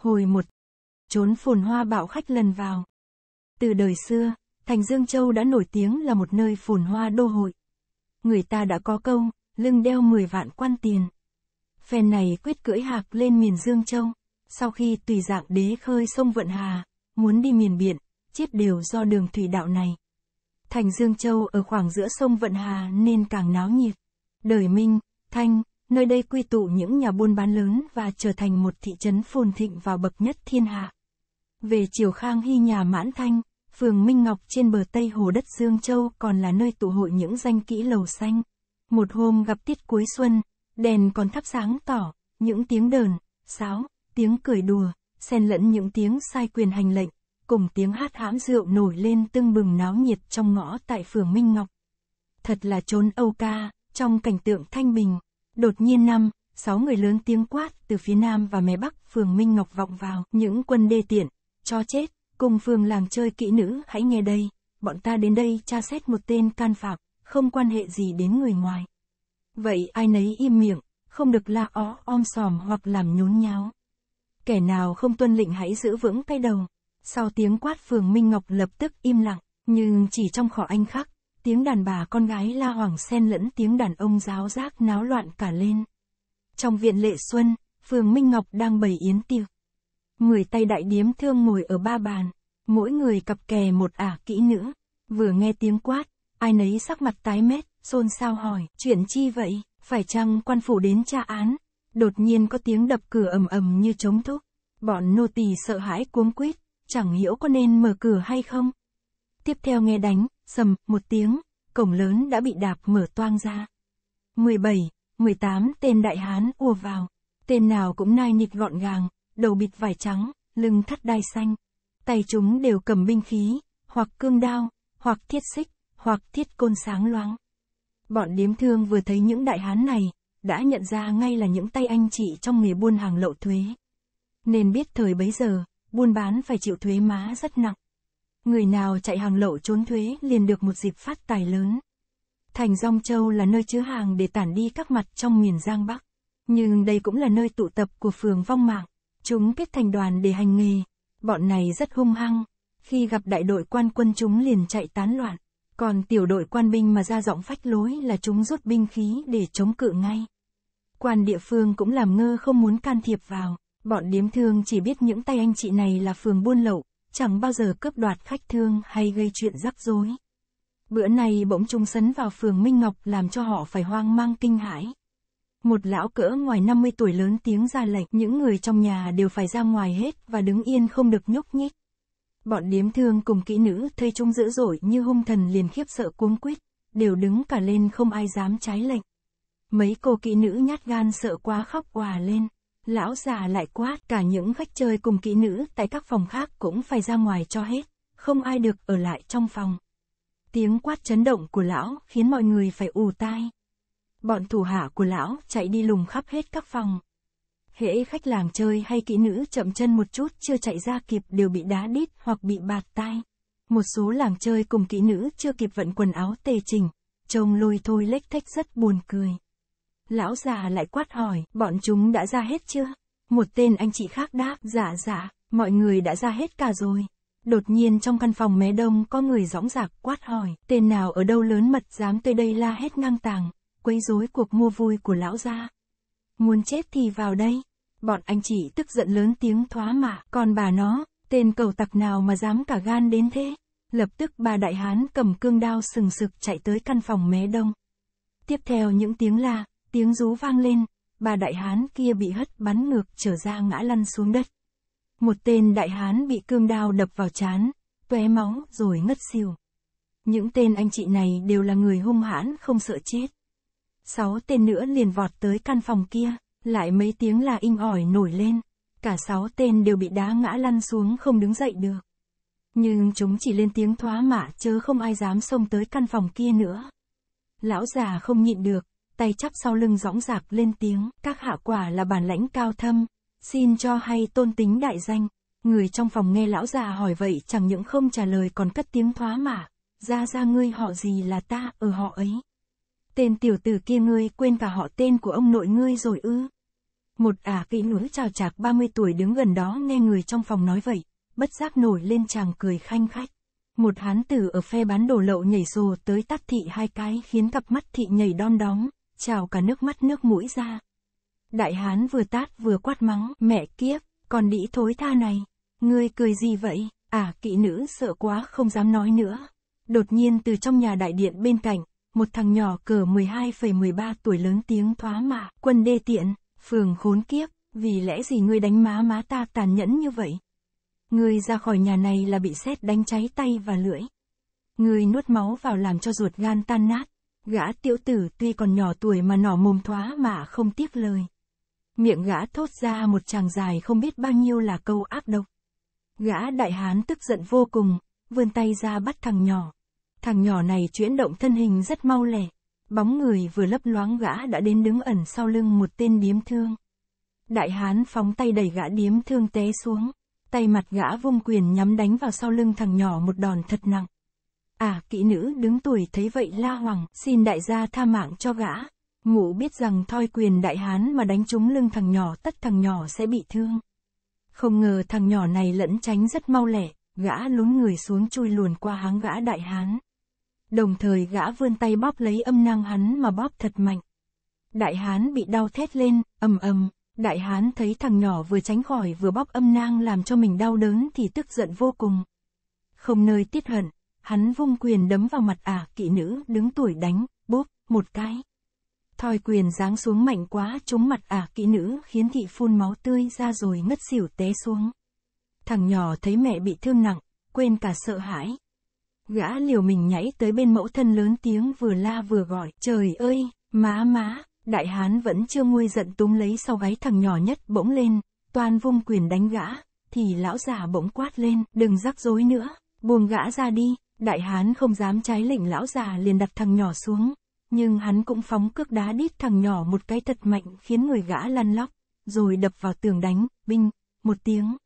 Hồi một Trốn phồn hoa bạo khách lần vào. Từ đời xưa, thành Dương Châu đã nổi tiếng là một nơi phồn hoa đô hội. Người ta đã có câu, lưng đeo 10 vạn quan tiền. Phen này quyết cưỡi hạc lên miền Dương Châu. Sau khi tùy dạng đế khơi sông Vận Hà, muốn đi miền biển, chết đều do đường thủy đạo này. Thành Dương Châu ở khoảng giữa sông Vận Hà nên càng náo nhiệt. Đời Minh, Thanh, nơi đây quy tụ những nhà buôn bán lớn và trở thành một thị trấn phồn thịnh và bậc nhất thiên hạ. Về chiều Khang Hy nhà Mãn Thanh, phường Minh Ngọc trên bờ Tây Hồ đất Dương Châu còn là nơi tụ hội những danh kỹ lầu xanh. Một hôm gặp tiết cuối xuân, đèn còn thắp sáng tỏ, những tiếng đờn, sáo, tiếng cười đùa, xen lẫn những tiếng sai quyền hành lệnh, cùng tiếng hát hãm rượu nổi lên tưng bừng náo nhiệt trong ngõ tại phường Minh Ngọc. Thật là trốn Âu ca, trong cảnh tượng thanh bình. Đột nhiên năm, sáu người lớn tiếng quát từ phía nam và mé bắc phường Minh Ngọc vọng vào, những quân đê tiện, cho chết, cùng phường làng chơi kỹ nữ hãy nghe đây, bọn ta đến đây tra xét một tên can phạm, không quan hệ gì đến người ngoài. Vậy ai nấy im miệng, không được la ó om sòm hoặc làm nhốn nháo. Kẻ nào không tuân lệnh hãy giữ vững cái đầu. Sau tiếng quát phường Minh Ngọc lập tức im lặng, nhưng chỉ trong khỏ anh khắc, tiếng đàn bà con gái la hoảng xen lẫn tiếng đàn ông giáo giác náo loạn cả lên. Trong viện lệ xuân, phường Minh Ngọc đang bày yến tiệc. Người tay đại điếm thương ngồi ở ba bàn, mỗi người cặp kè một ả kỹ nữ. Vừa nghe tiếng quát, ai nấy sắc mặt tái mét, xôn xao hỏi, chuyện chi vậy, phải chăng quan phủ đến tra án? Đột nhiên có tiếng đập cửa ầm ầm như trống thúc. Bọn nô tỳ sợ hãi cuống quýt, chẳng hiểu có nên mở cửa hay không. Tiếp theo nghe đánh, sầm, một tiếng, cổng lớn đã bị đạp mở toang ra. 17, 18 tên đại hán ùa vào, tên nào cũng nai nịt gọn gàng, đầu bịt vải trắng, lưng thắt đai xanh. Tay chúng đều cầm binh khí, hoặc cương đao, hoặc thiết xích, hoặc thiết côn sáng loáng. Bọn điếm thương vừa thấy những đại hán này, đã nhận ra ngay là những tay anh chị trong nghề buôn hàng lậu thuế. Nên biết thời bấy giờ, buôn bán phải chịu thuế má rất nặng. Người nào chạy hàng lậu trốn thuế liền được một dịp phát tài lớn. Thành Dòng Châu là nơi chứa hàng để tản đi các mặt trong miền Giang Bắc. Nhưng đây cũng là nơi tụ tập của phường vong mạng. Chúng kết thành đoàn để hành nghề. Bọn này rất hung hăng. Khi gặp đại đội quan quân chúng liền chạy tán loạn. Còn tiểu đội quan binh mà ra giọng phách lối là chúng rút binh khí để chống cự ngay. Quan địa phương cũng làm ngơ không muốn can thiệp vào. Bọn điếm thương chỉ biết những tay anh chị này là phường buôn lậu, chẳng bao giờ cướp đoạt khách thương hay gây chuyện rắc rối. Bữa nay bỗng chúng sấn vào phường Minh Ngọc làm cho họ phải hoang mang kinh hãi. Một lão cỡ ngoài 50 tuổi lớn tiếng ra lệnh, những người trong nhà đều phải ra ngoài hết và đứng yên không được nhúc nhích. Bọn điếm thương cùng kỹ nữ thấy chúng dữ dội như hung thần liền khiếp sợ cuống quýt, đều đứng cả lên không ai dám trái lệnh. Mấy cô kỹ nữ nhát gan sợ quá khóc òa lên. Lão già lại quát, cả những khách chơi cùng kỹ nữ tại các phòng khác cũng phải ra ngoài cho hết, không ai được ở lại trong phòng. Tiếng quát chấn động của lão khiến mọi người phải ù tai. Bọn thủ hạ của lão chạy đi lùng khắp hết các phòng. Hễ khách làng chơi hay kỹ nữ chậm chân một chút chưa chạy ra kịp đều bị đá đít hoặc bị bạt tai. Một số làng chơi cùng kỹ nữ chưa kịp vận quần áo tề chỉnh, trông lôi thôi lếch thách rất buồn cười. Lão già lại quát hỏi, bọn chúng đã ra hết chưa? Một tên anh chị khác đáp, dạ dạ, mọi người đã ra hết cả rồi. Đột nhiên trong căn phòng mé đông có người dõng dạc quát hỏi, tên nào ở đâu lớn mật dám tới đây la hết ngang tàng, quấy rối cuộc mua vui của lão gia. Muốn chết thì vào đây. Bọn anh chị tức giận lớn tiếng thoá mạ, còn bà nó, tên cầu tặc nào mà dám cả gan đến thế. Lập tức bà đại hán cầm cương đao sừng sực chạy tới căn phòng mé đông. Tiếp theo những tiếng la, tiếng rú vang lên, bà đại hán kia bị hất bắn ngược trở ra ngã lăn xuống đất. Một tên đại hán bị cương đao đập vào chán, tóe máu rồi ngất xỉu. Những tên anh chị này đều là người hung hãn không sợ chết. Sáu tên nữa liền vọt tới căn phòng kia, lại mấy tiếng là inh ỏi nổi lên. Cả sáu tên đều bị đá ngã lăn xuống không đứng dậy được. Nhưng chúng chỉ lên tiếng thoá mạ chớ không ai dám xông tới căn phòng kia nữa. Lão già không nhịn được, tay chắp sau lưng dõng dạc lên tiếng, các hạ quả là bản lãnh cao thâm, xin cho hay tôn tính đại danh. Người trong phòng nghe lão già hỏi vậy chẳng những không trả lời còn cất tiếng thoá mà ra ra ngươi họ gì là ta ở họ ấy. Tên tiểu tử kia ngươi quên cả họ tên của ông nội ngươi rồi ư. Một ả à kỹ nữ chào chạc 30 tuổi đứng gần đó nghe người trong phòng nói vậy, bất giác nổi lên chàng cười khanh khách. Một hán tử ở phe bán đồ lậu nhảy sồ tới tắt thị hai cái khiến cặp mắt thị nhảy đon đóm, trào cả nước mắt nước mũi ra. Đại hán vừa tát vừa quát mắng, mẹ kiếp, con đĩ thối tha này, ngươi cười gì vậy? À, kỵ nữ sợ quá không dám nói nữa. Đột nhiên từ trong nhà đại điện bên cạnh, một thằng nhỏ cỡ 12,13 tuổi lớn tiếng thoá mạ, quân đê tiện, phường khốn kiếp, vì lẽ gì ngươi đánh má má ta tàn nhẫn như vậy? Ngươi ra khỏi nhà này là bị xét đánh cháy tay và lưỡi. Ngươi nuốt máu vào làm cho ruột gan tan nát. Gã tiểu tử tuy còn nhỏ tuổi mà nỏ mồm thoá mà không tiếc lời. Miệng gã thốt ra một chàng dài không biết bao nhiêu là câu ác độc. Gã đại hán tức giận vô cùng, vươn tay ra bắt thằng nhỏ. Thằng nhỏ này chuyển động thân hình rất mau lẻ. Bóng người vừa lấp loáng gã đã đến đứng ẩn sau lưng một tên điếm thương. Đại hán phóng tay đẩy gã điếm thương té xuống. Tay mặt gã vung quyền nhắm đánh vào sau lưng thằng nhỏ một đòn thật nặng. À, kỹ nữ đứng tuổi thấy vậy la hoàng, xin đại gia tha mạng cho gã. Ngũ biết rằng thoi quyền đại hán mà đánh trúng lưng thằng nhỏ tất thằng nhỏ sẽ bị thương. Không ngờ thằng nhỏ này lẫn tránh rất mau lẹ gã lún người xuống chui luồn qua háng gã đại hán. Đồng thời gã vươn tay bóp lấy âm nang hắn mà bóp thật mạnh. Đại hán bị đau thét lên, ầm ầm, đại hán thấy thằng nhỏ vừa tránh khỏi vừa bóp âm nang làm cho mình đau đớn thì tức giận vô cùng. Không nơi tiết hận, Hắn vung quyền đấm vào mặt ả à, kỵ nữ đứng tuổi đánh, bốp, một cái. Thoi quyền giáng xuống mạnh quá trúng mặt ả à, kỹ nữ khiến thị phun máu tươi ra rồi ngất xỉu té xuống. Thằng nhỏ thấy mẹ bị thương nặng, quên cả sợ hãi. Gã liều mình nhảy tới bên mẫu thân lớn tiếng vừa la vừa gọi, trời ơi, má má, đại hán vẫn chưa nguôi giận túm lấy sau gáy thằng nhỏ nhất bỗng lên, toàn vung quyền đánh gã, thì lão già bỗng quát lên, đừng rắc rối nữa, buông gã ra đi, Đại hán không dám trái lệnh lão già liền đặt thằng nhỏ xuống, nhưng hắn cũng phóng cước đá đít thằng nhỏ một cái thật mạnh khiến người gã lăn lóc, rồi đập vào tường đánh, binh, một tiếng.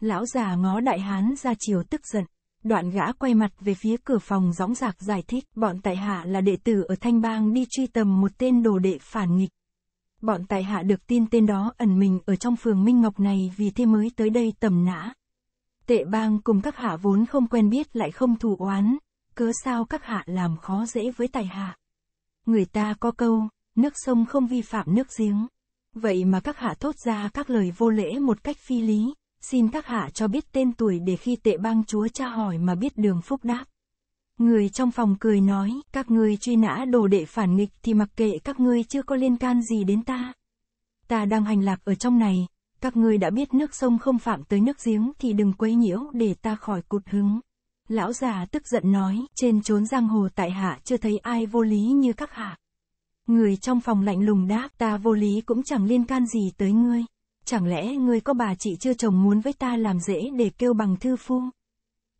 Lão già ngó đại hán ra chiều tức giận, đoạn gã quay mặt về phía cửa phòng dõng dạc giải thích bọn tại hạ là đệ tử ở Thanh Bang đi truy tầm một tên đồ đệ phản nghịch. Bọn tại hạ được tin tên đó ẩn mình ở trong phường Minh Ngọc này vì thế mới tới đây tầm nã. Tệ bang cùng các hạ vốn không quen biết lại không thù oán, cớ sao các hạ làm khó dễ với tài hạ. Người ta có câu, nước sông không vi phạm nước giếng. Vậy mà các hạ thốt ra các lời vô lễ một cách phi lý, xin các hạ cho biết tên tuổi để khi tệ bang chúa tra hỏi mà biết đường phúc đáp. Người trong phòng cười nói, các ngươi truy nã đồ đệ phản nghịch thì mặc kệ các ngươi chưa có liên can gì đến ta. Ta đang hành lạc ở trong này, các ngươi đã biết nước sông không phạm tới nước giếng thì đừng quấy nhiễu để ta khỏi cụt hứng. Lão già tức giận nói, trên trốn giang hồ tại hạ chưa thấy ai vô lý như các hạ. Người trong phòng lạnh lùng đáp, ta vô lý cũng chẳng liên can gì tới ngươi. Chẳng lẽ ngươi có bà chị chưa chồng muốn với ta làm dễ để kêu bằng thư phu?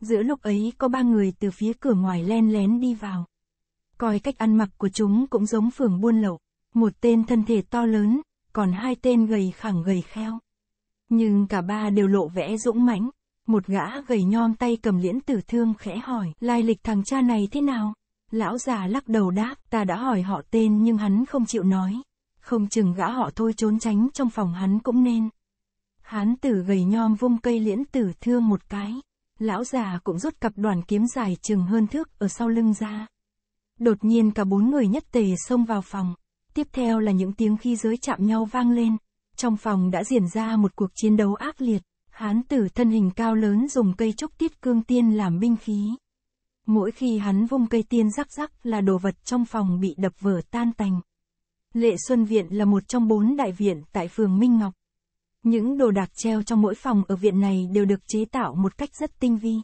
Giữa lúc ấy có ba người từ phía cửa ngoài len lén đi vào. Coi cách ăn mặc của chúng cũng giống phường buôn lậu. Một tên thân thể to lớn, còn hai tên gầy khẳng gầy kheo. Nhưng cả ba đều lộ vẽ dũng mãnh. Một gã gầy nhom tay cầm liễn tử thương khẽ hỏi, lai lịch thằng cha này thế nào? Lão già lắc đầu đáp, ta đã hỏi họ tên nhưng hắn không chịu nói. Không chừng gã họ thôi trốn tránh trong phòng hắn cũng nên. Hán tử gầy nhom vung cây liễn tử thương một cái. Lão già cũng rút cặp đoàn kiếm dài chừng hơn thước ở sau lưng ra. Đột nhiên cả bốn người nhất tề xông vào phòng. Tiếp theo là những tiếng khi giới chạm nhau vang lên. Trong phòng đã diễn ra một cuộc chiến đấu ác liệt, hán tử thân hình cao lớn dùng cây trúc tiết cương tiên làm binh khí. Mỗi khi hắn vung cây tiên rắc rắc là đồ vật trong phòng bị đập vỡ tan tành. Lệ Xuân Viện là một trong bốn đại viện tại phường Minh Ngọc. Những đồ đạc treo trong mỗi phòng ở viện này đều được chế tạo một cách rất tinh vi.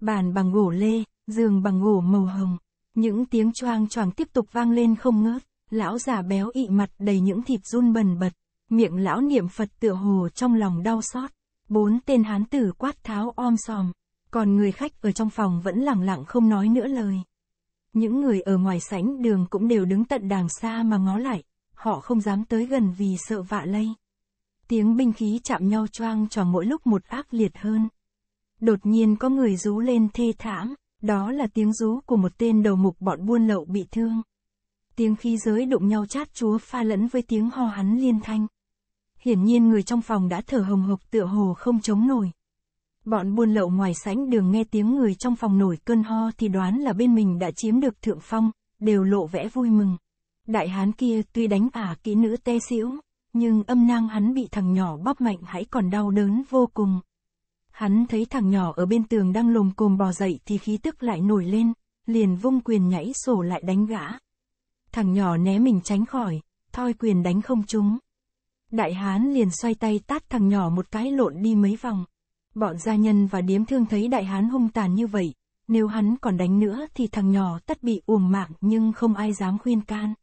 Bàn bằng gỗ lê, giường bằng gỗ màu hồng. Những tiếng choang choảng tiếp tục vang lên không ngớt, lão già béo ị mặt đầy những thịt run bần bật. Miệng lão niệm Phật tựa hồ trong lòng đau xót. Bốn tên hán tử quát tháo om sòm. Còn người khách ở trong phòng vẫn lặng lặng không nói nữa lời. Những người ở ngoài sảnh đường cũng đều đứng tận đàng xa mà ngó lại. Họ không dám tới gần vì sợ vạ lây. Tiếng binh khí chạm nhau choang trò mỗi lúc một ác liệt hơn. Đột nhiên có người rú lên thê thảm, đó là tiếng rú của một tên đầu mục bọn buôn lậu bị thương tiếng khí giới đụng nhau chát chúa pha lẫn với tiếng ho hắn liên thanh. Hiển nhiên người trong phòng đã thở hồng hộc tựa hồ không chống nổi. Bọn buôn lậu ngoài sảnh đường nghe tiếng người trong phòng nổi cơn ho thì đoán là bên mình đã chiếm được thượng phong, đều lộ vẽ vui mừng. Đại hán kia tuy đánh ả kỹ nữ tê xỉu, nhưng âm nang hắn bị thằng nhỏ bóp mạnh hãy còn đau đớn vô cùng. Hắn thấy thằng nhỏ ở bên tường đang lồm cồm bò dậy thì khí tức lại nổi lên, liền vung quyền nhảy sổ lại đánh gã. Thằng nhỏ né mình tránh khỏi, thoi quyền đánh không trúng. Đại hán liền xoay tay tát thằng nhỏ một cái lộn đi mấy vòng. Bọn gia nhân và điếm thương thấy đại hán hung tàn như vậy, nếu hắn còn đánh nữa thì thằng nhỏ tất bị uổng mạng nhưng không ai dám khuyên can.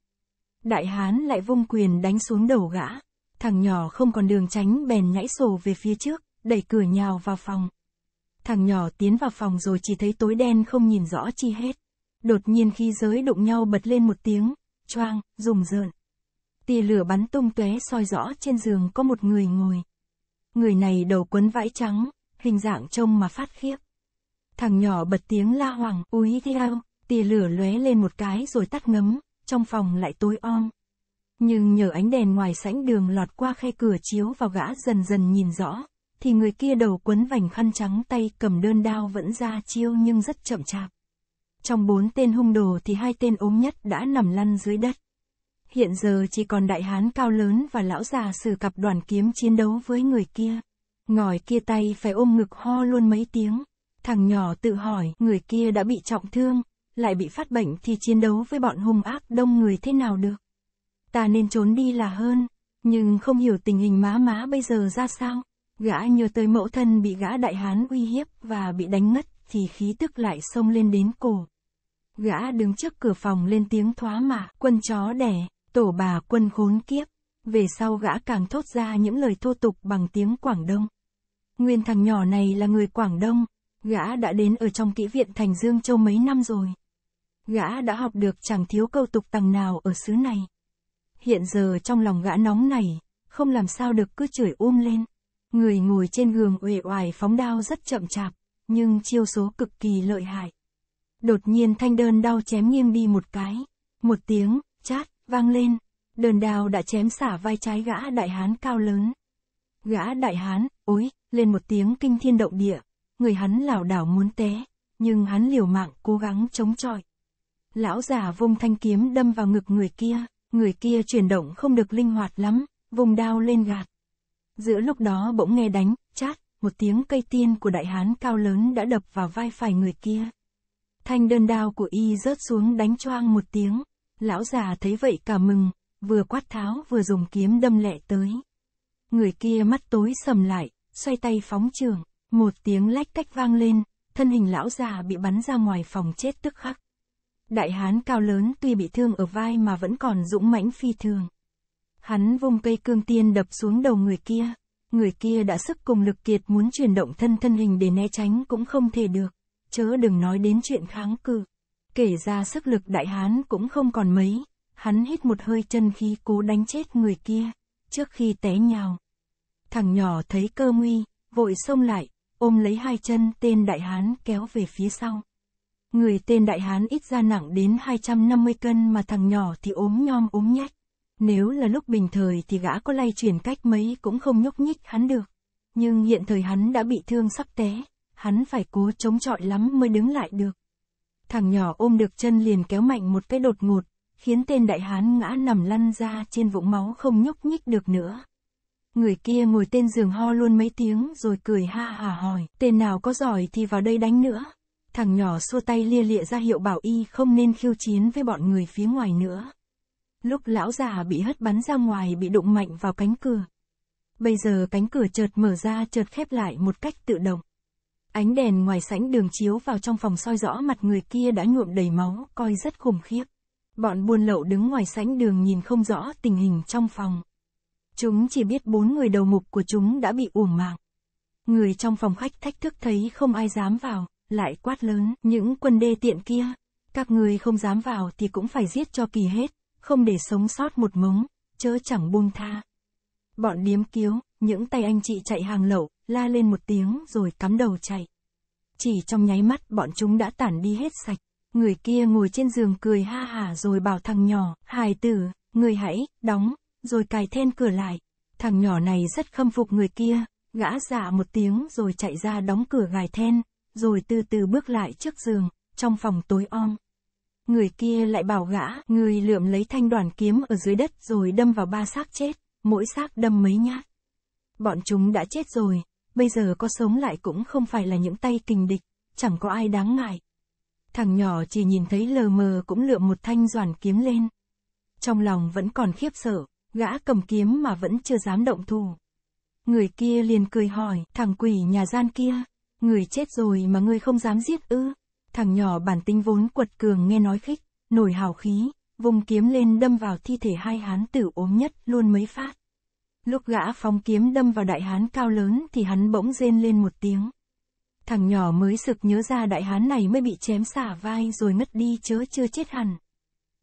Đại hán lại vung quyền đánh xuống đầu gã, thằng nhỏ không còn đường tránh bèn nhảy sổ về phía trước, đẩy cửa nhào vào phòng. Thằng nhỏ tiến vào phòng rồi chỉ thấy tối đen không nhìn rõ chi hết. Đột nhiên khi giới đụng nhau bật lên một tiếng, choang, rùng rợn tia lửa bắn tung tóe soi rõ trên giường có một người ngồi. Người này đầu quấn vải trắng, hình dạng trông mà phát khiếp. Thằng nhỏ bật tiếng la hoàng, úi theo, tia lửa lóe lên một cái rồi tắt ngấm, trong phòng lại tối om. Nhưng nhờ ánh đèn ngoài sảnh đường lọt qua khe cửa chiếu vào gã dần dần nhìn rõ, thì người kia đầu quấn vành khăn trắng tay cầm đơn đao vẫn ra chiêu nhưng rất chậm chạp. Trong bốn tên hung đồ thì hai tên ốm nhất đã nằm lăn dưới đất hiện giờ chỉ còn đại hán cao lớn và lão già sử cặp đoàn kiếm chiến đấu với người kia. Ngòi kia tay phải ôm ngực ho luôn mấy tiếng. Thằng nhỏ tự hỏi, người kia đã bị trọng thương, lại bị phát bệnh thì chiến đấu với bọn hung ác đông người thế nào được. Ta nên trốn đi là hơn, nhưng không hiểu tình hình má má bây giờ ra sao. Gã nhớ tới mẫu thân bị gã đại hán uy hiếp và bị đánh ngất thì khí tức lại xông lên đến cổ. Gã đứng trước cửa phòng lên tiếng thoá mạ, quân chó đẻ, Tổ bà quân khốn kiếp, về sau gã càng thốt ra những lời thô tục bằng tiếng Quảng Đông. Nguyên thằng nhỏ này là người Quảng Đông, gã đã đến ở trong kỹ viện thành Dương Châu mấy năm rồi. Gã đã học được chẳng thiếu câu tục tằng nào ở xứ này. Hiện giờ trong lòng gã nóng này, không làm sao được cứ chửi um lên. Người ngồi trên giường uể oải phóng đao rất chậm chạp, nhưng chiêu số cực kỳ lợi hại. Đột nhiên thanh đơn đau chém nghiêng đi một cái, một tiếng, chát, vang lên, đờn đào đã chém xả vai trái gã đại hán cao lớn. Gã đại hán, ối, lên một tiếng kinh thiên động địa, người hắn lảo đảo muốn té, nhưng hắn liều mạng cố gắng chống chọi. Lão già vung thanh kiếm đâm vào ngực người kia, người kia chuyển động không được linh hoạt lắm, vùng đao lên gạt. Giữa lúc đó bỗng nghe đánh, chát, một tiếng cây tiên của đại hán cao lớn đã đập vào vai phải người kia. Thanh đơn đao của y rớt xuống đánh choang một tiếng, Lão già thấy vậy cả mừng, vừa quát tháo vừa dùng kiếm đâm lẹ tới. Người kia mắt tối sầm lại, xoay tay phóng trường, một tiếng lách cách vang lên, thân hình lão già bị bắn ra ngoài phòng chết tức khắc. Đại hán cao lớn tuy bị thương ở vai mà vẫn còn dũng mãnh phi thường. Hắn vung cây cương tiên đập xuống đầu người kia, người kia đã sức cùng lực kiệt muốn chuyển động thân thân hình để né tránh cũng không thể được, chớ đừng nói đến chuyện kháng cự kể ra sức lực đại hán cũng không còn mấy, hắn hít một hơi chân khí cố đánh chết người kia, trước khi té nhào. Thằng nhỏ thấy cơ nguy, vội xông lại, ôm lấy hai chân tên đại hán kéo về phía sau. Người tên đại hán ít ra nặng đến 250 cân mà thằng nhỏ thì ốm nhom ốm nhách. Nếu là lúc bình thời thì gã có lay chuyển cách mấy cũng không nhúc nhích hắn được. Nhưng hiện thời hắn đã bị thương sắp té, hắn phải cố chống chọi lắm mới đứng lại được. Thằng nhỏ ôm được chân liền kéo mạnh một cái đột ngột, khiến tên đại hán ngã nằm lăn ra trên vũng máu không nhúc nhích được nữa. Người kia ngồi tên giường ho luôn mấy tiếng rồi cười ha hà hỏi, tên nào có giỏi thì vào đây đánh nữa. Thằng nhỏ xua tay lia lịa ra hiệu bảo y không nên khiêu chiến với bọn người phía ngoài nữa. Lúc lão già bị hất bắn ra ngoài bị đụng mạnh vào cánh cửa. Bây giờ cánh cửa chợt mở ra chợt khép lại một cách tự động. Ánh đèn ngoài sảnh đường chiếu vào trong phòng soi rõ mặt người kia đã nhuộm đầy máu, coi rất khủng khiếp. Bọn buôn lậu đứng ngoài sảnh đường nhìn không rõ tình hình trong phòng. Chúng chỉ biết bốn người đầu mục của chúng đã bị uổng mạng. Người trong phòng khách thách thức thấy không ai dám vào, lại quát lớn, những quân đê tiện kia. Các người không dám vào thì cũng phải giết cho kỳ hết, không để sống sót một mống, chớ chẳng buông tha. Bọn điếm kiếu, những tay anh chị chạy hàng lậu, la lên một tiếng rồi cắm đầu chạy. Chỉ trong nháy mắt bọn chúng đã tản đi hết sạch. Người kia ngồi trên giường cười ha hả rồi bảo thằng nhỏ, hài tử, người hãy, đóng, rồi cài then cửa lại. Thằng nhỏ này rất khâm phục người kia, gã dạ một tiếng rồi chạy ra đóng cửa gài then, rồi từ từ bước lại trước giường, trong phòng tối om. Người kia lại bảo gã, người lượm lấy thanh đoàn kiếm ở dưới đất rồi đâm vào ba xác chết, mỗi xác đâm mấy nhát. Bọn chúng đã chết rồi, bây giờ có sống lại cũng không phải là những tay kình địch, chẳng có ai đáng ngại. Thằng nhỏ chỉ nhìn thấy lờ mờ cũng lượm một thanh doản kiếm lên. Trong lòng vẫn còn khiếp sợ, gã cầm kiếm mà vẫn chưa dám động thủ. Người kia liền cười hỏi, thằng quỷ nhà gian kia, người chết rồi mà ngươi không dám giết ư. Thằng nhỏ bản tính vốn quật cường nghe nói khích, nổi hào khí, vùng kiếm lên đâm vào thi thể hai hán tử ốm nhất luôn mấy phát. Lúc gã phóng kiếm đâm vào đại hán cao lớn thì hắn bỗng rên lên một tiếng. Thằng nhỏ mới sực nhớ ra đại hán này mới bị chém xả vai rồi ngất đi chớ chưa chết hẳn.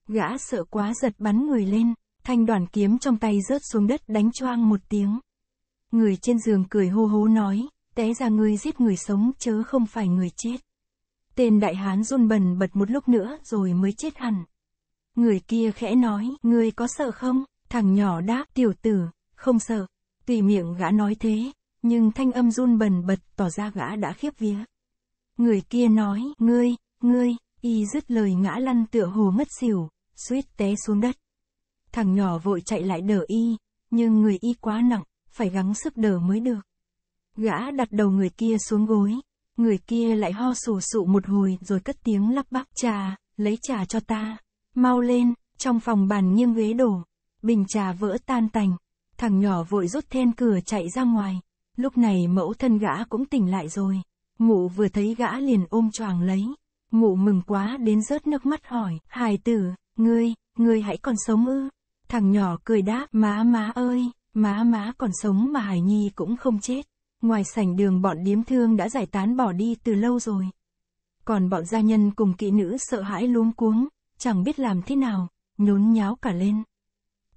Gã sợ quá giật bắn người lên, thanh đoàn kiếm trong tay rớt xuống đất đánh choang một tiếng. Người trên giường cười hô hố nói, té ra ngươi giết người sống chớ không phải người chết. Tên đại hán run bần bật một lúc nữa rồi mới chết hẳn. Người kia khẽ nói, ngươi có sợ không? Thằng nhỏ đáp, tiểu tử, không sợ. Tùy miệng gã nói thế, nhưng thanh âm run bần bật tỏ ra gã đã khiếp vía. Người kia nói, ngươi, ngươi, y dứt lời ngã lăn tựa hồ ngất xỉu, suýt té xuống đất. Thằng nhỏ vội chạy lại đỡ y, nhưng người y quá nặng, phải gắng sức đỡ mới được. Gã đặt đầu người kia xuống gối, người kia lại ho sù sụ một hồi rồi cất tiếng lắp bắp trà, lấy trà cho ta, mau lên, trong phòng bàn nghiêng ghế đổ, bình trà vỡ tan tành, Thằng nhỏ vội rút then cửa chạy ra ngoài. Lúc này mẫu thân gã cũng tỉnh lại rồi. Mụ vừa thấy gã liền ôm choàng lấy. Mụ mừng quá đến rớt nước mắt hỏi, hài tử, ngươi, ngươi hãy còn sống ư. Thằng nhỏ cười đáp, má má ơi, má má còn sống mà hài Nhi cũng không chết. Ngoài sảnh đường bọn điếm thương đã giải tán bỏ đi từ lâu rồi. Còn bọn gia nhân cùng kỵ nữ sợ hãi luống cuống, chẳng biết làm thế nào, nhốn nháo cả lên.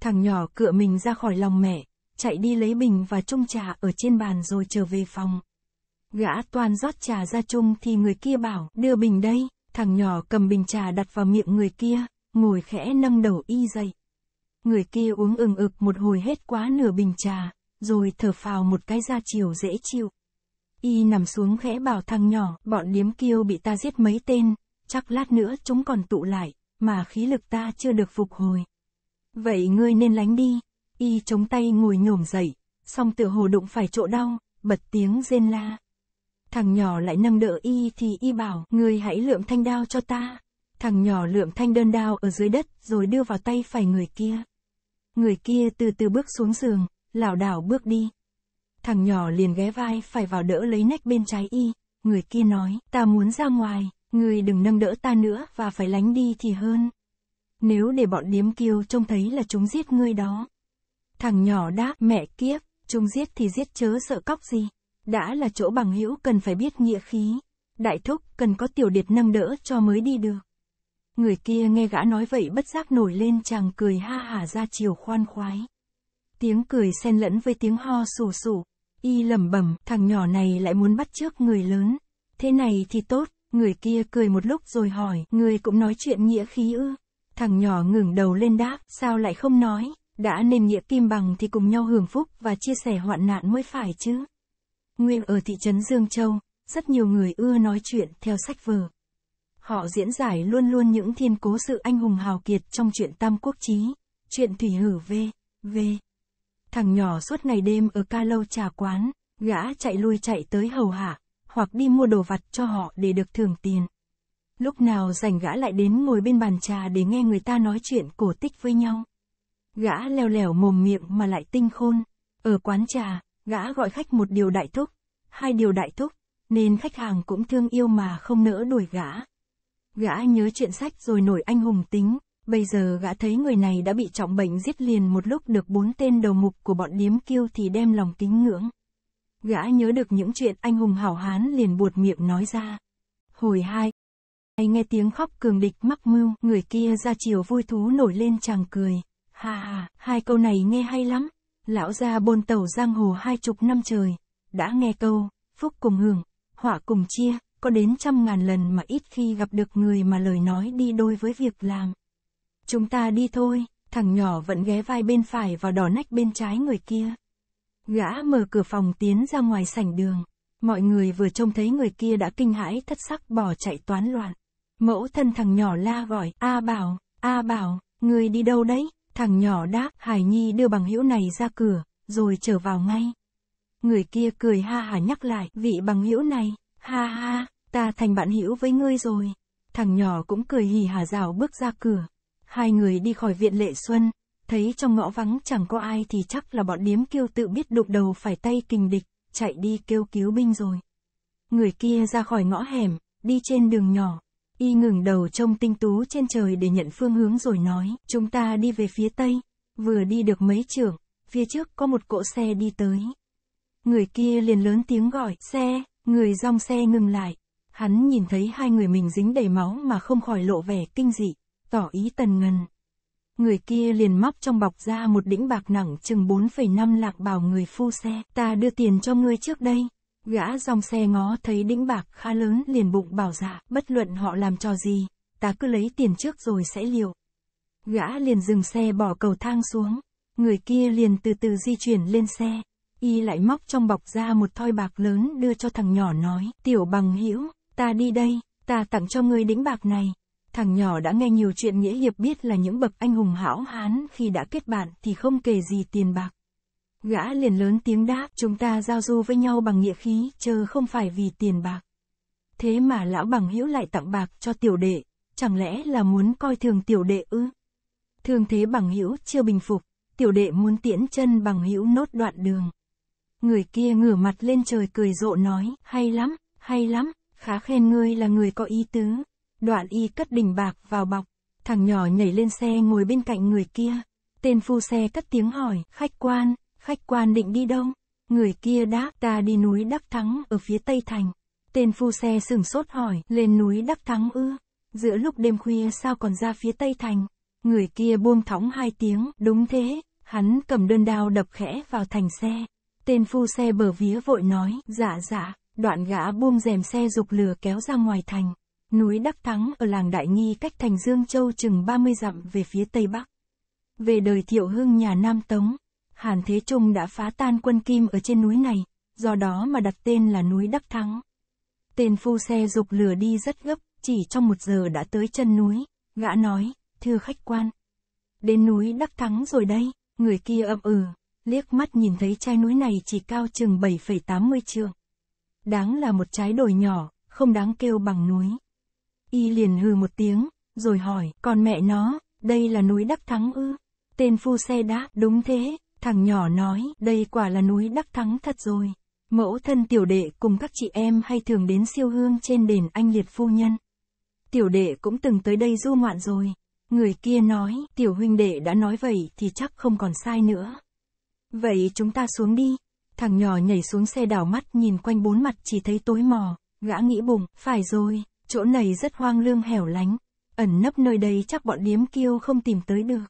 Thằng nhỏ cựa mình ra khỏi lòng mẹ, chạy đi lấy bình và chung trà ở trên bàn rồi trở về phòng. Gã toàn rót trà ra chung thì người kia bảo, đưa bình đây, thằng nhỏ cầm bình trà đặt vào miệng người kia, ngồi khẽ nâng đầu y dậy. Người kia uống ừng ực một hồi hết quá nửa bình trà, rồi thở phào một cái ra chiều dễ chịu. Y nằm xuống khẽ bảo thằng nhỏ, bọn điếm kiêu bị ta giết mấy tên, chắc lát nữa chúng còn tụ lại, mà khí lực ta chưa được phục hồi. Vậy ngươi nên lánh đi. Y chống tay ngồi nhổm dậy, song tựa hồ đụng phải chỗ đau, bật tiếng rên la. Thằng nhỏ lại nâng đỡ y thì y bảo, ngươi hãy lượm thanh đao cho ta. Thằng nhỏ lượm thanh đơn đao ở dưới đất rồi đưa vào tay phải người kia. Người kia từ từ bước xuống giường, lảo đảo bước đi. Thằng nhỏ liền ghé vai phải vào đỡ lấy nách bên trái y. Người kia nói, ta muốn ra ngoài, ngươi đừng nâng đỡ ta nữa và phải lánh đi thì hơn nếu để bọn điếm kiêu trông thấy là chúng giết ngươi đó. Thằng nhỏ đáp, mẹ kiếp, chúng giết thì giết chớ sợ cóc gì. Đã là chỗ bằng hữu cần phải biết nghĩa khí. Đại thúc, cần có tiểu điệt nâng đỡ cho mới đi được. Người kia nghe gã nói vậy bất giác nổi lên chàng cười ha hả ra chiều khoan khoái. Tiếng cười xen lẫn với tiếng ho sù sù. Y lẩm bẩm, thằng nhỏ này lại muốn bắt trước người lớn. Thế này thì tốt, người kia cười một lúc rồi hỏi, người cũng nói chuyện nghĩa khí ư. Thằng nhỏ ngừng đầu lên đáp, sao lại không nói, đã nên nghĩa kim bằng thì cùng nhau hưởng phúc và chia sẻ hoạn nạn mới phải chứ. Nguyên ở thị trấn Dương Châu, rất nhiều người ưa nói chuyện theo sách vở. Họ diễn giải luôn luôn những thiên cố sự anh hùng hào kiệt trong chuyện Tam Quốc Chí, chuyện Thủy Hử V, V. Thằng nhỏ suốt ngày đêm ở ca lâu trà quán, gã chạy lui chạy tới hầu hạ, hoặc đi mua đồ vặt cho họ để được thưởng tiền. Lúc nào rảnh gã lại đến ngồi bên bàn trà để nghe người ta nói chuyện cổ tích với nhau. Gã leo lẻo mồm miệng mà lại tinh khôn. Ở quán trà, gã gọi khách một điều đại thúc, hai điều đại thúc, nên khách hàng cũng thương yêu mà không nỡ đuổi gã. Gã nhớ chuyện sách rồi nổi anh hùng tính, bây giờ gã thấy người này đã bị trọng bệnh giết liền một lúc được bốn tên đầu mục của bọn điếm kiêu thì đem lòng kính ngưỡng. Gã nhớ được những chuyện anh hùng hảo hán liền buột miệng nói ra. Hồi hai hay nghe tiếng khóc cường địch mắc mưu, người kia ra chiều vui thú nổi lên chàng cười. Hà hà, hai câu này nghe hay lắm. Lão gia bôn tàu giang hồ hai chục năm trời, đã nghe câu, phúc cùng hưởng, họa cùng chia, có đến trăm ngàn lần mà ít khi gặp được người mà lời nói đi đôi với việc làm. Chúng ta đi thôi, thằng nhỏ vẫn ghé vai bên phải và đỏ nách bên trái người kia. Gã mở cửa phòng tiến ra ngoài sảnh đường, mọi người vừa trông thấy người kia đã kinh hãi thất sắc bỏ chạy toán loạn. Mẫu thân thằng nhỏ la gọi, A Bảo, A Bảo, người đi đâu đấy? Thằng nhỏ đáp, Hải Nhi đưa bằng hữu này ra cửa, rồi trở vào ngay. Người kia cười ha hả nhắc lại, vị bằng hữu này, ha ha, ta thành bạn hữu với ngươi rồi. Thằng nhỏ cũng cười hì hả rào bước ra cửa. Hai người đi khỏi viện lệ xuân, thấy trong ngõ vắng chẳng có ai thì chắc là bọn điếm kêu tự biết đục đầu phải tay kình địch, chạy đi kêu cứu binh rồi. Người kia ra khỏi ngõ hẻm, đi trên đường nhỏ, Y ngừng đầu trông tinh tú trên trời để nhận phương hướng rồi nói, chúng ta đi về phía tây, vừa đi được mấy trường, phía trước có một cỗ xe đi tới. Người kia liền lớn tiếng gọi, xe, người dòng xe ngừng lại. Hắn nhìn thấy hai người mình dính đầy máu mà không khỏi lộ vẻ kinh dị, tỏ ý tần ngần. Người kia liền móc trong bọc ra một đĩnh bạc nặng chừng 4,5 lạc bảo người phu xe, ta đưa tiền cho ngươi trước đây, Gã dòng xe ngó thấy đĩnh bạc khá lớn liền bụng bảo dạ, bất luận họ làm trò gì, ta cứ lấy tiền trước rồi sẽ liều. Gã liền dừng xe bỏ cầu thang xuống, người kia liền từ từ di chuyển lên xe, y lại móc trong bọc ra một thoi bạc lớn đưa cho thằng nhỏ nói, tiểu bằng hữu ta đi đây, ta tặng cho ngươi đĩnh bạc này. Thằng nhỏ đã nghe nhiều chuyện nghĩa hiệp biết là những bậc anh hùng hảo hán khi đã kết bạn thì không kể gì tiền bạc. Gã liền lớn tiếng đáp, chúng ta giao du với nhau bằng nghĩa khí, chờ không phải vì tiền bạc. Thế mà lão bằng hữu lại tặng bạc cho tiểu đệ, chẳng lẽ là muốn coi thường tiểu đệ ư? thường thế bằng hữu chưa bình phục, tiểu đệ muốn tiễn chân bằng hữu nốt đoạn đường. Người kia ngửa mặt lên trời cười rộ nói, hay lắm, hay lắm, khá khen ngươi là người có ý tứ. Đoạn y cất đỉnh bạc vào bọc, thằng nhỏ nhảy lên xe ngồi bên cạnh người kia. Tên phu xe cất tiếng hỏi, khách quan, Khách quan định đi đâu? Người kia đáp, ta đi núi Đắc Thắng, ở phía Tây Thành. Tên phu xe sừng sốt hỏi, lên núi Đắc Thắng ư? Giữa lúc đêm khuya sao còn ra phía Tây Thành? Người kia buông thõng hai tiếng, đúng thế, hắn cầm đơn đao đập khẽ vào thành xe. Tên phu xe bờ vía vội nói, dạ dạ, đoạn gã buông rèm xe dục lửa kéo ra ngoài thành. Núi Đắc Thắng ở làng Đại Nghi cách thành Dương Châu chừng 30 dặm về phía Tây Bắc. Về đời Thiệu Hưng nhà Nam Tống, Hàn Thế Trung đã phá tan quân Kim ở trên núi này, do đó mà đặt tên là núi Đắc Thắng. Tên phu xe dục lửa đi rất gấp, chỉ trong một giờ đã tới chân núi, gã nói, thưa khách quan. Đến núi Đắc Thắng rồi đây, người kia ậm ừ, liếc mắt nhìn thấy trái núi này chỉ cao chừng 7,80 trượng. Đáng là một trái đồi nhỏ, không đáng kêu bằng núi. Y liền hừ một tiếng, rồi hỏi, còn mẹ nó, đây là núi Đắc Thắng ư? Tên phu xe đáp, đúng thế, Thằng nhỏ nói, đây quả là núi đắc thắng thật rồi. Mẫu thân tiểu đệ cùng các chị em hay thường đến siêu hương trên đền anh liệt phu nhân. Tiểu đệ cũng từng tới đây du ngoạn rồi. Người kia nói, tiểu huynh đệ đã nói vậy thì chắc không còn sai nữa. Vậy chúng ta xuống đi. Thằng nhỏ nhảy xuống xe đảo mắt nhìn quanh bốn mặt chỉ thấy tối mò, gã nghĩ bụng, phải rồi, chỗ này rất hoang lương hẻo lánh, ẩn nấp nơi đây chắc bọn điếm kêu không tìm tới được.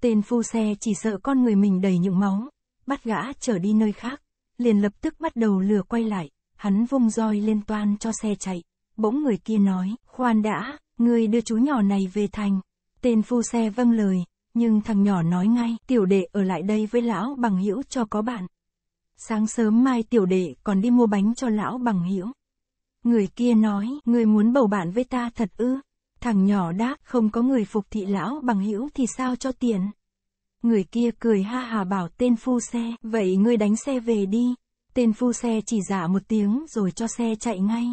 Tên phu xe chỉ sợ con người mình đầy những máu, bắt gã trở đi nơi khác, liền lập tức bắt đầu lừa quay lại, hắn vung roi lên toan cho xe chạy, bỗng người kia nói, khoan đã, ngươi đưa chú nhỏ này về thành. Tên phu xe vâng lời, nhưng thằng nhỏ nói ngay, tiểu đệ ở lại đây với lão bằng hữu cho có bạn. Sáng sớm mai tiểu đệ còn đi mua bánh cho lão bằng hữu. Người kia nói, người muốn bầu bạn với ta thật ư? Thằng nhỏ đáp, không có người phục thị lão bằng hữu thì sao cho tiền. Người kia cười ha hà bảo tên phu xe, vậy ngươi đánh xe về đi. Tên phu xe chỉ giả dạ một tiếng rồi cho xe chạy ngay.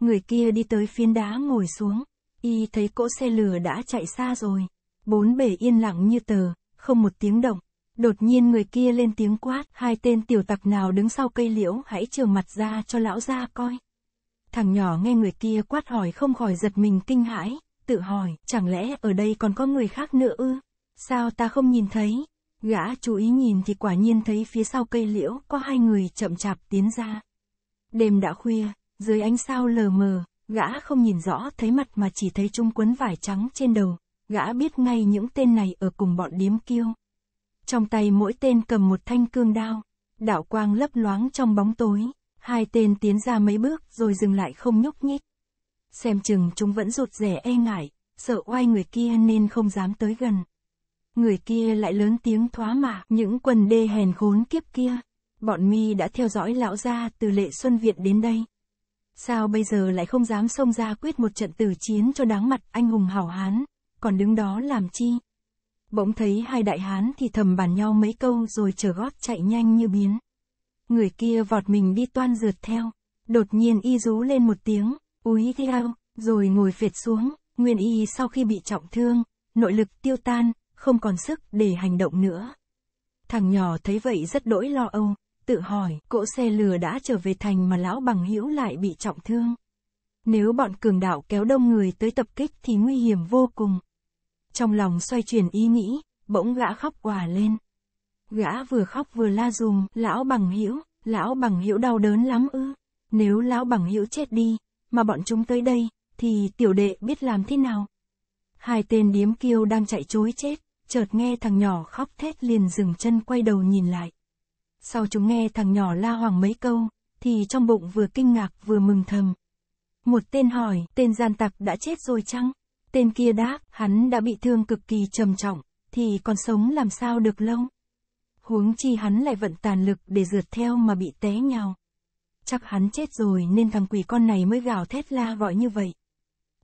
Người kia đi tới phiến đá ngồi xuống, y thấy cỗ xe lửa đã chạy xa rồi. Bốn bể yên lặng như tờ, không một tiếng động. Đột nhiên người kia lên tiếng quát, hai tên tiểu tặc nào đứng sau cây liễu hãy trường mặt ra cho lão ra coi. Thằng nhỏ nghe người kia quát hỏi không khỏi giật mình kinh hãi, tự hỏi, chẳng lẽ ở đây còn có người khác nữa ư? Sao ta không nhìn thấy? Gã chú ý nhìn thì quả nhiên thấy phía sau cây liễu có hai người chậm chạp tiến ra. Đêm đã khuya, dưới ánh sao lờ mờ, gã không nhìn rõ thấy mặt mà chỉ thấy chúng quấn vải trắng trên đầu, gã biết ngay những tên này ở cùng bọn điếm kiêu. Trong tay mỗi tên cầm một thanh cương đao, đạo quang lấp loáng trong bóng tối. Hai tên tiến ra mấy bước rồi dừng lại không nhúc nhích. Xem chừng chúng vẫn rụt rẻ e ngại, sợ oai người kia nên không dám tới gần. Người kia lại lớn tiếng thoá mạ những quần đê hèn khốn kiếp kia. Bọn mi đã theo dõi lão gia từ lệ Xuân viện đến đây. Sao bây giờ lại không dám xông ra quyết một trận tử chiến cho đáng mặt anh hùng hảo hán, còn đứng đó làm chi? Bỗng thấy hai đại hán thì thầm bàn nhau mấy câu rồi trở gót chạy nhanh như biến người kia vọt mình đi toan rượt theo. Đột nhiên y rú lên một tiếng, úi theo, rồi ngồi phệt xuống, nguyên y sau khi bị trọng thương, nội lực tiêu tan, không còn sức để hành động nữa. Thằng nhỏ thấy vậy rất đỗi lo âu, tự hỏi, cỗ xe lừa đã trở về thành mà lão bằng hữu lại bị trọng thương. Nếu bọn cường đạo kéo đông người tới tập kích thì nguy hiểm vô cùng. Trong lòng xoay chuyển ý nghĩ, bỗng gã khóc quả lên gã vừa khóc vừa la dùm, lão bằng hữu lão bằng hữu đau đớn lắm ư. Nếu lão bằng hữu chết đi, mà bọn chúng tới đây, thì tiểu đệ biết làm thế nào? Hai tên điếm kiêu đang chạy chối chết, chợt nghe thằng nhỏ khóc thét liền dừng chân quay đầu nhìn lại. Sau chúng nghe thằng nhỏ la hoàng mấy câu, thì trong bụng vừa kinh ngạc vừa mừng thầm. Một tên hỏi, tên gian tặc đã chết rồi chăng? Tên kia đáp, hắn đã bị thương cực kỳ trầm trọng, thì còn sống làm sao được lâu? huống chi hắn lại vận tàn lực để rượt theo mà bị té nhào. Chắc hắn chết rồi nên thằng quỷ con này mới gào thét la gọi như vậy.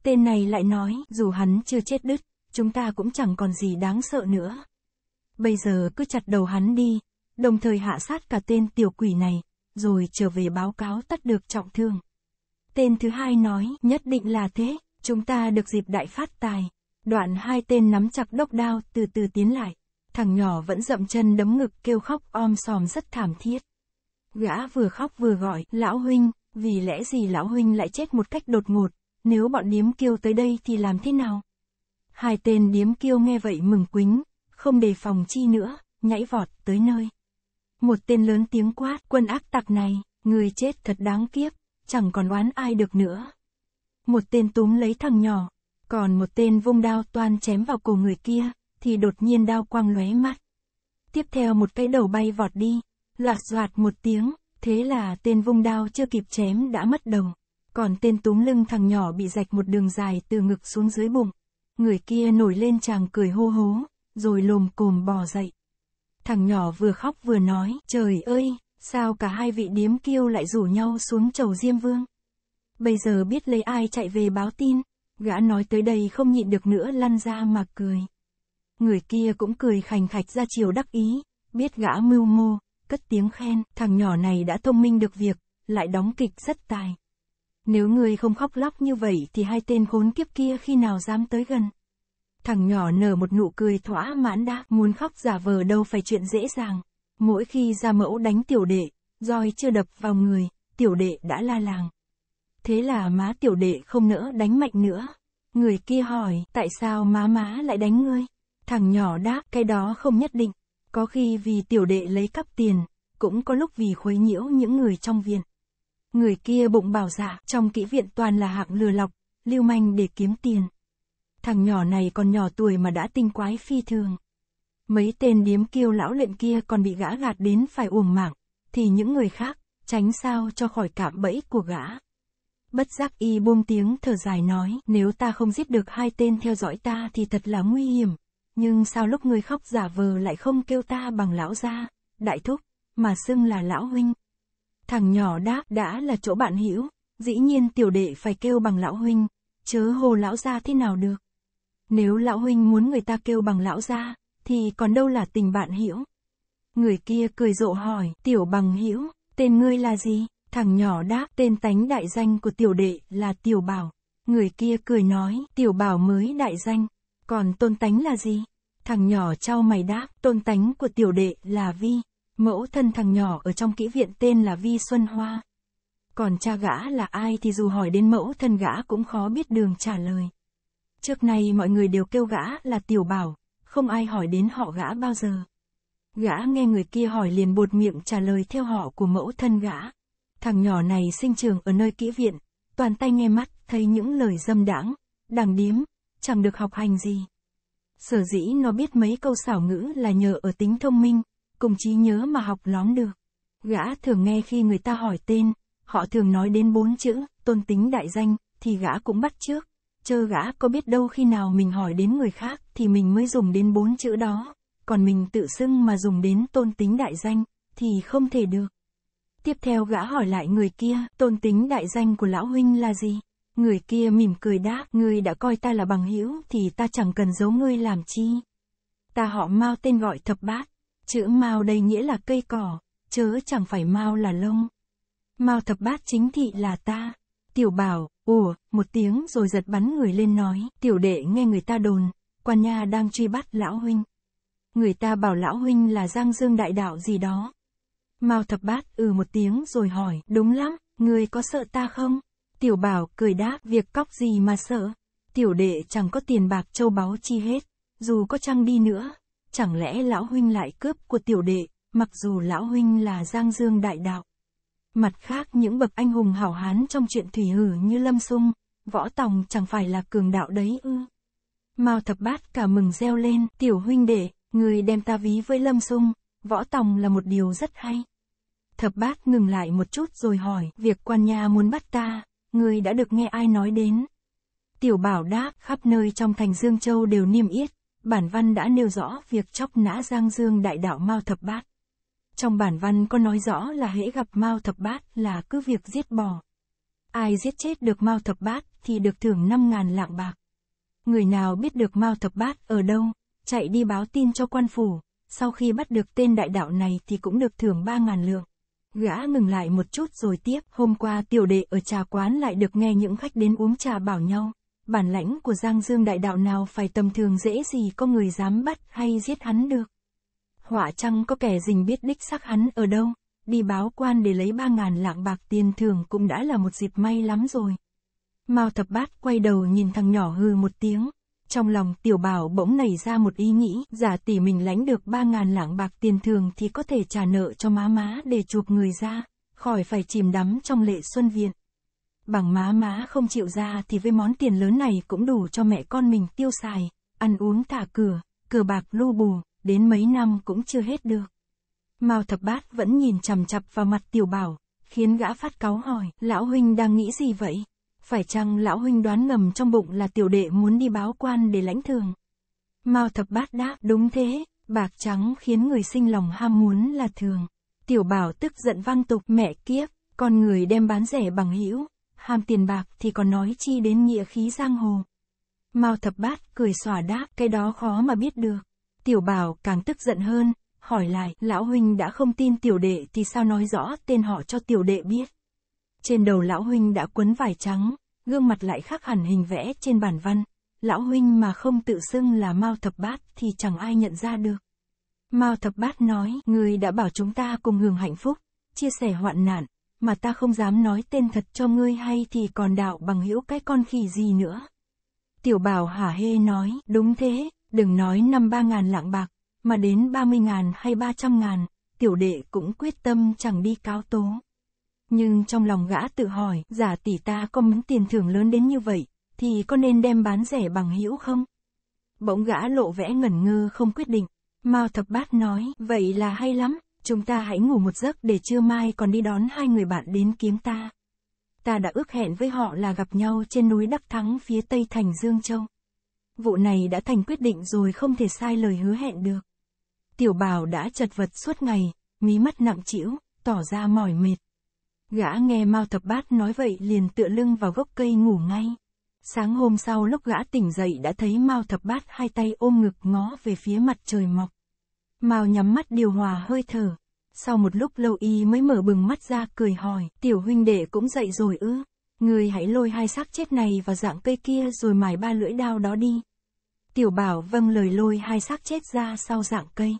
Tên này lại nói, dù hắn chưa chết đứt, chúng ta cũng chẳng còn gì đáng sợ nữa. Bây giờ cứ chặt đầu hắn đi, đồng thời hạ sát cả tên tiểu quỷ này, rồi trở về báo cáo tắt được trọng thương. Tên thứ hai nói, nhất định là thế, chúng ta được dịp đại phát tài. Đoạn hai tên nắm chặt đốc đao từ từ tiến lại. Thằng nhỏ vẫn dậm chân đấm ngực kêu khóc om sòm rất thảm thiết. Gã vừa khóc vừa gọi, lão huynh, vì lẽ gì lão huynh lại chết một cách đột ngột, nếu bọn điếm kêu tới đây thì làm thế nào? Hai tên điếm kêu nghe vậy mừng quính, không đề phòng chi nữa, nhảy vọt tới nơi. Một tên lớn tiếng quát, quân ác tặc này, người chết thật đáng kiếp, chẳng còn oán ai được nữa. Một tên túm lấy thằng nhỏ, còn một tên vung đao toan chém vào cổ người kia thì đột nhiên đao quang lóe mắt. Tiếp theo một cái đầu bay vọt đi, loạt soạt một tiếng, thế là tên vung đao chưa kịp chém đã mất đầu. Còn tên túm lưng thằng nhỏ bị rạch một đường dài từ ngực xuống dưới bụng. Người kia nổi lên chàng cười hô hố, rồi lồm cồm bò dậy. Thằng nhỏ vừa khóc vừa nói, trời ơi, sao cả hai vị điếm kiêu lại rủ nhau xuống chầu Diêm Vương. Bây giờ biết lấy ai chạy về báo tin, gã nói tới đây không nhịn được nữa lăn ra mà cười. Người kia cũng cười khành khạch ra chiều đắc ý, biết gã mưu mô, cất tiếng khen, thằng nhỏ này đã thông minh được việc, lại đóng kịch rất tài. Nếu người không khóc lóc như vậy thì hai tên khốn kiếp kia khi nào dám tới gần. Thằng nhỏ nở một nụ cười thỏa mãn đã, muốn khóc giả vờ đâu phải chuyện dễ dàng. Mỗi khi ra mẫu đánh tiểu đệ, roi chưa đập vào người, tiểu đệ đã la làng. Thế là má tiểu đệ không nỡ đánh mạnh nữa. Người kia hỏi, tại sao má má lại đánh ngươi? Thằng nhỏ đáp, cái đó không nhất định. Có khi vì tiểu đệ lấy cắp tiền, cũng có lúc vì khuấy nhiễu những người trong viện. Người kia bụng bảo dạ, trong kỹ viện toàn là hạng lừa lọc, lưu manh để kiếm tiền. Thằng nhỏ này còn nhỏ tuổi mà đã tinh quái phi thường. Mấy tên điếm kiêu lão luyện kia còn bị gã gạt đến phải uổng mạng, thì những người khác, tránh sao cho khỏi cạm bẫy của gã. Bất giác y buông tiếng thở dài nói, nếu ta không giết được hai tên theo dõi ta thì thật là nguy hiểm nhưng sao lúc ngươi khóc giả vờ lại không kêu ta bằng lão gia, đại thúc, mà xưng là lão huynh. Thằng nhỏ đáp đã là chỗ bạn hiểu, dĩ nhiên tiểu đệ phải kêu bằng lão huynh, chớ hồ lão gia thế nào được. Nếu lão huynh muốn người ta kêu bằng lão gia, thì còn đâu là tình bạn hữu Người kia cười rộ hỏi, tiểu bằng hiểu, tên ngươi là gì? Thằng nhỏ đáp, tên tánh đại danh của tiểu đệ là tiểu bảo. Người kia cười nói, tiểu bảo mới đại danh, còn tôn tánh là gì? Thằng nhỏ trao mày đáp, tôn tánh của tiểu đệ là Vi. Mẫu thân thằng nhỏ ở trong kỹ viện tên là Vi Xuân Hoa. Còn cha gã là ai thì dù hỏi đến mẫu thân gã cũng khó biết đường trả lời. Trước nay mọi người đều kêu gã là tiểu bảo, không ai hỏi đến họ gã bao giờ. Gã nghe người kia hỏi liền bột miệng trả lời theo họ của mẫu thân gã. Thằng nhỏ này sinh trường ở nơi kỹ viện, toàn tay nghe mắt, thấy những lời dâm đãng, đằng điếm, chẳng được học hành gì. Sở dĩ nó biết mấy câu xảo ngữ là nhờ ở tính thông minh, cùng trí nhớ mà học lóm được. Gã thường nghe khi người ta hỏi tên, họ thường nói đến bốn chữ, tôn tính đại danh, thì gã cũng bắt trước. Chờ gã có biết đâu khi nào mình hỏi đến người khác thì mình mới dùng đến bốn chữ đó, còn mình tự xưng mà dùng đến tôn tính đại danh, thì không thể được. Tiếp theo gã hỏi lại người kia, tôn tính đại danh của lão huynh là gì? Người kia mỉm cười đáp, ngươi đã coi ta là bằng hữu thì ta chẳng cần giấu ngươi làm chi. Ta họ Mao tên gọi thập bát, chữ Mao đây nghĩa là cây cỏ, chớ chẳng phải Mao là lông. Mao thập bát chính thị là ta. Tiểu bảo, ủa, một tiếng rồi giật bắn người lên nói, tiểu đệ nghe người ta đồn, quan nha đang truy bắt lão huynh. Người ta bảo lão huynh là giang dương đại đạo gì đó. Mao thập bát ừ một tiếng rồi hỏi, đúng lắm, người có sợ ta không? Tiểu bảo cười đáp việc cóc gì mà sợ. Tiểu đệ chẳng có tiền bạc châu báu chi hết. Dù có trăng đi nữa, chẳng lẽ lão huynh lại cướp của tiểu đệ, mặc dù lão huynh là giang dương đại đạo. Mặt khác những bậc anh hùng hảo hán trong chuyện thủy hử như Lâm Sung, Võ Tòng chẳng phải là cường đạo đấy ư. Mao thập bát cả mừng reo lên, tiểu huynh đệ, người đem ta ví với Lâm Sung, Võ Tòng là một điều rất hay. Thập bát ngừng lại một chút rồi hỏi, việc quan nhà muốn bắt ta, ngươi đã được nghe ai nói đến? Tiểu bảo đáp, khắp nơi trong thành Dương Châu đều niêm yết, bản văn đã nêu rõ việc chóc nã Giang Dương đại đạo Mao Thập Bát. Trong bản văn có nói rõ là hễ gặp Mao Thập Bát là cứ việc giết bò. Ai giết chết được Mao Thập Bát thì được thưởng 5.000 lạng bạc. Người nào biết được Mao Thập Bát ở đâu, chạy đi báo tin cho quan phủ, sau khi bắt được tên đại đạo này thì cũng được thưởng 3.000 lượng. Gã ngừng lại một chút rồi tiếp, hôm qua tiểu đệ ở trà quán lại được nghe những khách đến uống trà bảo nhau. Bản lãnh của Giang Dương đại đạo nào phải tầm thường dễ gì có người dám bắt hay giết hắn được. Họa chăng có kẻ dình biết đích xác hắn ở đâu, đi báo quan để lấy ba ngàn lạng bạc tiền thưởng cũng đã là một dịp may lắm rồi. Mao thập bát quay đầu nhìn thằng nhỏ hư một tiếng, trong lòng tiểu bảo bỗng nảy ra một ý nghĩ, giả tỷ mình lãnh được 3.000 lạng bạc tiền thường thì có thể trả nợ cho má má để chuộc người ra, khỏi phải chìm đắm trong lệ xuân viện. Bằng má má không chịu ra thì với món tiền lớn này cũng đủ cho mẹ con mình tiêu xài, ăn uống thả cửa, cửa bạc lu bù, đến mấy năm cũng chưa hết được. Mao thập bát vẫn nhìn chằm chặp vào mặt tiểu bảo, khiến gã phát cáu hỏi, lão huynh đang nghĩ gì vậy? Phải chăng lão huynh đoán ngầm trong bụng là tiểu đệ muốn đi báo quan để lãnh thường? Mao thập bát đáp, đúng thế, bạc trắng khiến người sinh lòng ham muốn là thường. Tiểu bảo tức giận vang tục mẹ kiếp, con người đem bán rẻ bằng hữu, ham tiền bạc thì còn nói chi đến nghĩa khí giang hồ. Mao thập bát cười xòa đáp, cái đó khó mà biết được. Tiểu bảo càng tức giận hơn, hỏi lại, lão huynh đã không tin tiểu đệ thì sao nói rõ tên họ cho tiểu đệ biết. Trên đầu lão huynh đã quấn vải trắng, gương mặt lại khác hẳn hình vẽ trên bản văn. Lão huynh mà không tự xưng là Mao Thập Bát thì chẳng ai nhận ra được. Mao Thập Bát nói, người đã bảo chúng ta cùng hưởng hạnh phúc, chia sẻ hoạn nạn, mà ta không dám nói tên thật cho ngươi hay thì còn đạo bằng hữu cái con khỉ gì nữa. Tiểu bảo hả hê nói, đúng thế, đừng nói năm ba ngàn lạng bạc, mà đến ba mươi ngàn hay ba trăm ngàn, tiểu đệ cũng quyết tâm chẳng đi cáo tố nhưng trong lòng gã tự hỏi, giả tỷ ta có muốn tiền thưởng lớn đến như vậy, thì có nên đem bán rẻ bằng hữu không? Bỗng gã lộ vẽ ngẩn ngơ không quyết định, Mao Thập Bát nói, vậy là hay lắm, chúng ta hãy ngủ một giấc để trưa mai còn đi đón hai người bạn đến kiếm ta. Ta đã ước hẹn với họ là gặp nhau trên núi Đắc Thắng phía tây thành Dương Châu. Vụ này đã thành quyết định rồi không thể sai lời hứa hẹn được. Tiểu bào đã chật vật suốt ngày, mí mắt nặng trĩu, tỏ ra mỏi mệt. Gã nghe Mao Thập Bát nói vậy liền tựa lưng vào gốc cây ngủ ngay. Sáng hôm sau lúc gã tỉnh dậy đã thấy Mao Thập Bát hai tay ôm ngực ngó về phía mặt trời mọc. Mao nhắm mắt điều hòa hơi thở. Sau một lúc lâu y mới mở bừng mắt ra cười hỏi, tiểu huynh đệ cũng dậy rồi ư. Người hãy lôi hai xác chết này vào dạng cây kia rồi mài ba lưỡi đao đó đi. Tiểu bảo vâng lời lôi hai xác chết ra sau dạng cây.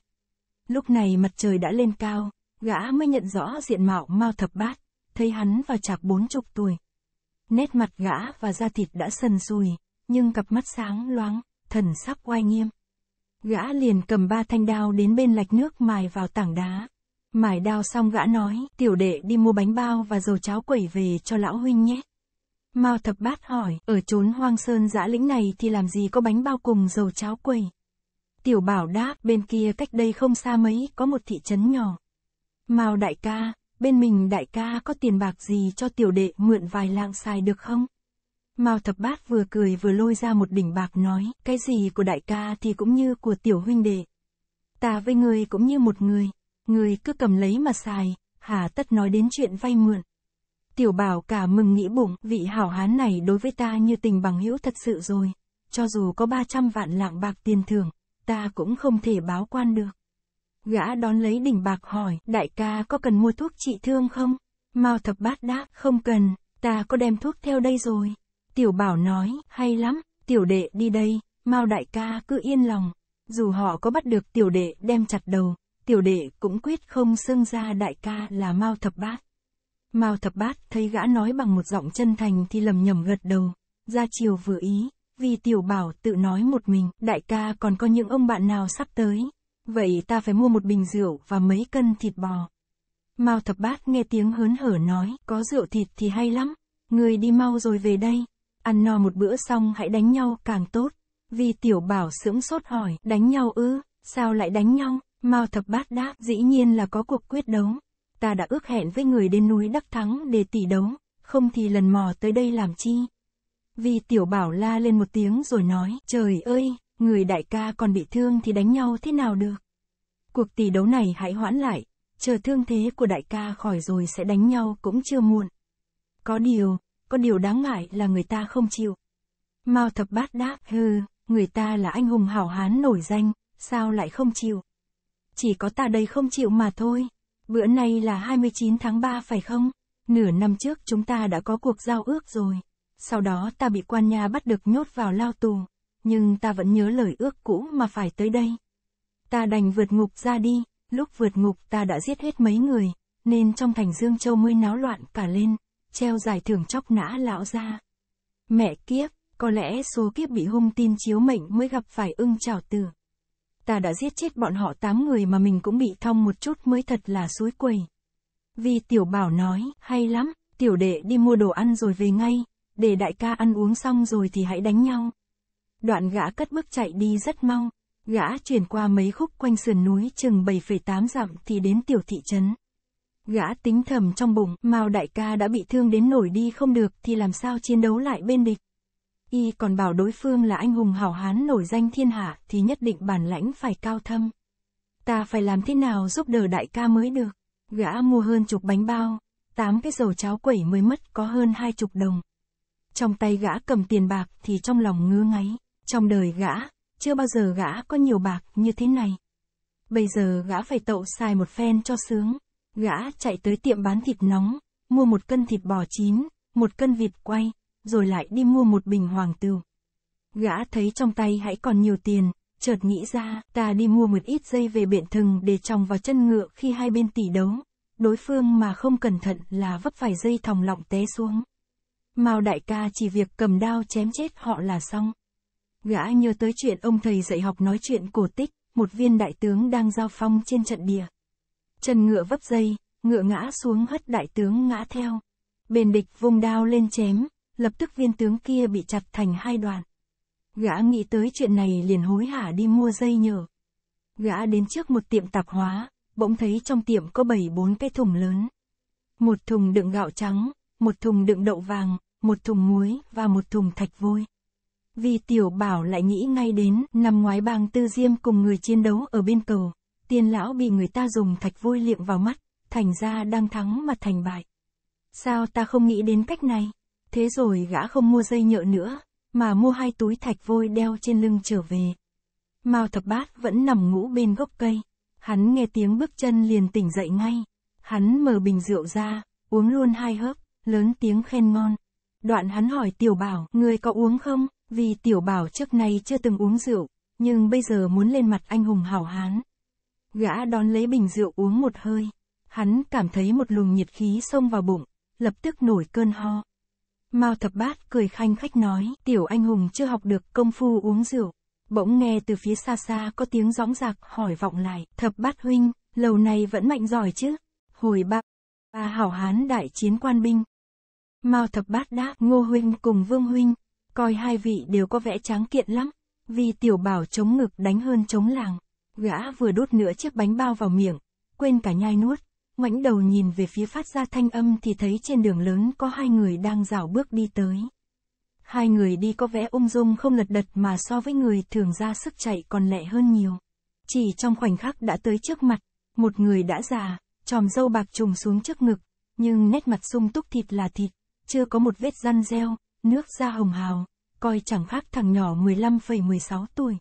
Lúc này mặt trời đã lên cao, gã mới nhận rõ diện mạo Mao Thập Bát thấy hắn và chạc bốn chục tuổi. Nét mặt gã và da thịt đã sần sùi, nhưng cặp mắt sáng loáng, thần sắc oai nghiêm. Gã liền cầm ba thanh đao đến bên lạch nước mài vào tảng đá. Mài đao xong gã nói, tiểu đệ đi mua bánh bao và dầu cháo quẩy về cho lão huynh nhé. Mao thập bát hỏi, ở chốn hoang sơn dã lĩnh này thì làm gì có bánh bao cùng dầu cháo quẩy. Tiểu bảo đáp, bên kia cách đây không xa mấy, có một thị trấn nhỏ. Mao đại ca, bên mình đại ca có tiền bạc gì cho tiểu đệ mượn vài lạng xài được không? Mao thập bát vừa cười vừa lôi ra một đỉnh bạc nói, cái gì của đại ca thì cũng như của tiểu huynh đệ. Ta với người cũng như một người, người cứ cầm lấy mà xài, hà tất nói đến chuyện vay mượn. Tiểu bảo cả mừng nghĩ bụng, vị hảo hán này đối với ta như tình bằng hữu thật sự rồi, cho dù có 300 vạn lạng bạc tiền thưởng, ta cũng không thể báo quan được. Gã đón lấy đỉnh bạc hỏi, đại ca có cần mua thuốc trị thương không? Mao thập bát đáp, không cần, ta có đem thuốc theo đây rồi. Tiểu bảo nói, hay lắm, tiểu đệ đi đây, Mao đại ca cứ yên lòng. Dù họ có bắt được tiểu đệ đem chặt đầu, tiểu đệ cũng quyết không xưng ra đại ca là Mao thập bát. Mao thập bát thấy gã nói bằng một giọng chân thành thì lầm nhầm gật đầu, ra chiều vừa ý, vì tiểu bảo tự nói một mình, đại ca còn có những ông bạn nào sắp tới. Vậy ta phải mua một bình rượu và mấy cân thịt bò. Mao thập bát nghe tiếng hớn hở nói, có rượu thịt thì hay lắm. Người đi mau rồi về đây. Ăn no một bữa xong hãy đánh nhau càng tốt. Vì tiểu bảo sững sốt hỏi, đánh nhau ư, sao lại đánh nhau? Mao thập bát đáp, dĩ nhiên là có cuộc quyết đấu. Ta đã ước hẹn với người đến núi Đắc Thắng để tỷ đấu, không thì lần mò tới đây làm chi. Vì tiểu bảo la lên một tiếng rồi nói, trời ơi, người đại ca còn bị thương thì đánh nhau thế nào được. Cuộc tỷ đấu này hãy hoãn lại, chờ thương thế của đại ca khỏi rồi sẽ đánh nhau cũng chưa muộn. Có điều, có điều đáng ngại là người ta không chịu. Mao thập bát đáp, hừ, người ta là anh hùng hảo hán nổi danh, sao lại không chịu? Chỉ có ta đây không chịu mà thôi. Bữa nay là 29 tháng 3 phải không? Nửa năm trước chúng ta đã có cuộc giao ước rồi. Sau đó ta bị quan nha bắt được nhốt vào lao tù nhưng ta vẫn nhớ lời ước cũ mà phải tới đây. Ta đành vượt ngục ra đi, lúc vượt ngục ta đã giết hết mấy người, nên trong thành Dương Châu mới náo loạn cả lên, treo giải thưởng chóc nã lão ra. Mẹ kiếp, có lẽ số kiếp bị hung tin chiếu mệnh mới gặp phải ưng trào tử. Ta đã giết chết bọn họ tám người mà mình cũng bị thong một chút mới thật là suối quầy. Vì tiểu bảo nói, hay lắm, tiểu đệ đi mua đồ ăn rồi về ngay, để đại ca ăn uống xong rồi thì hãy đánh nhau. Đoạn gã cất bước chạy đi rất mau, gã chuyển qua mấy khúc quanh sườn núi chừng 7,8 dặm thì đến tiểu thị trấn. Gã tính thầm trong bụng, Mao đại ca đã bị thương đến nổi đi không được thì làm sao chiến đấu lại bên địch. Y còn bảo đối phương là anh hùng hảo hán nổi danh thiên hạ thì nhất định bản lãnh phải cao thâm. Ta phải làm thế nào giúp đỡ đại ca mới được. Gã mua hơn chục bánh bao, tám cái dầu cháo quẩy mới mất có hơn hai chục đồng. Trong tay gã cầm tiền bạc thì trong lòng ngứa ngáy. Trong đời gã, chưa bao giờ gã có nhiều bạc như thế này. Bây giờ gã phải tậu xài một phen cho sướng. Gã chạy tới tiệm bán thịt nóng, mua một cân thịt bò chín, một cân vịt quay, rồi lại đi mua một bình hoàng tử. Gã thấy trong tay hãy còn nhiều tiền, chợt nghĩ ra, ta đi mua một ít dây về biện thừng để trồng vào chân ngựa khi hai bên tỷ đấu. Đối phương mà không cẩn thận là vấp phải dây thòng lọng té xuống. Mao đại ca chỉ việc cầm đao chém chết họ là xong gã nhớ tới chuyện ông thầy dạy học nói chuyện cổ tích, một viên đại tướng đang giao phong trên trận địa. Chân ngựa vấp dây, ngựa ngã xuống hất đại tướng ngã theo. bên địch vung đao lên chém, lập tức viên tướng kia bị chặt thành hai đoạn. Gã nghĩ tới chuyện này liền hối hả đi mua dây nhờ. Gã đến trước một tiệm tạp hóa, bỗng thấy trong tiệm có bảy bốn cái thùng lớn. Một thùng đựng gạo trắng, một thùng đựng đậu vàng, một thùng muối và một thùng thạch vôi vì tiểu bảo lại nghĩ ngay đến năm ngoái bàng tư diêm cùng người chiến đấu ở bên cầu. Tiên lão bị người ta dùng thạch vôi liệm vào mắt, thành ra đang thắng mà thành bại. Sao ta không nghĩ đến cách này? Thế rồi gã không mua dây nhựa nữa, mà mua hai túi thạch vôi đeo trên lưng trở về. Mao thập bát vẫn nằm ngủ bên gốc cây. Hắn nghe tiếng bước chân liền tỉnh dậy ngay. Hắn mở bình rượu ra, uống luôn hai hớp, lớn tiếng khen ngon. Đoạn hắn hỏi tiểu bảo, người có uống không? Vì tiểu bảo trước nay chưa từng uống rượu, nhưng bây giờ muốn lên mặt anh hùng hảo hán. Gã đón lấy bình rượu uống một hơi, hắn cảm thấy một luồng nhiệt khí xông vào bụng, lập tức nổi cơn ho. Mao thập bát cười khanh khách nói, tiểu anh hùng chưa học được công phu uống rượu. Bỗng nghe từ phía xa xa có tiếng gióng giạc hỏi vọng lại, thập bát huynh, lầu này vẫn mạnh giỏi chứ? Hồi ba, ba hảo hán đại chiến quan binh. Mao thập bát đáp, ngô huynh cùng vương huynh, Coi hai vị đều có vẻ tráng kiện lắm, vì tiểu bảo chống ngực đánh hơn chống làng. Gã vừa đốt nửa chiếc bánh bao vào miệng, quên cả nhai nuốt, ngoảnh đầu nhìn về phía phát ra thanh âm thì thấy trên đường lớn có hai người đang dạo bước đi tới. Hai người đi có vẻ ung dung không lật đật mà so với người thường ra sức chạy còn lẹ hơn nhiều. Chỉ trong khoảnh khắc đã tới trước mặt, một người đã già, tròm dâu bạc trùng xuống trước ngực, nhưng nét mặt sung túc thịt là thịt, chưa có một vết răn reo, nước da hồng hào, coi chẳng khác thằng nhỏ 15,16 tuổi.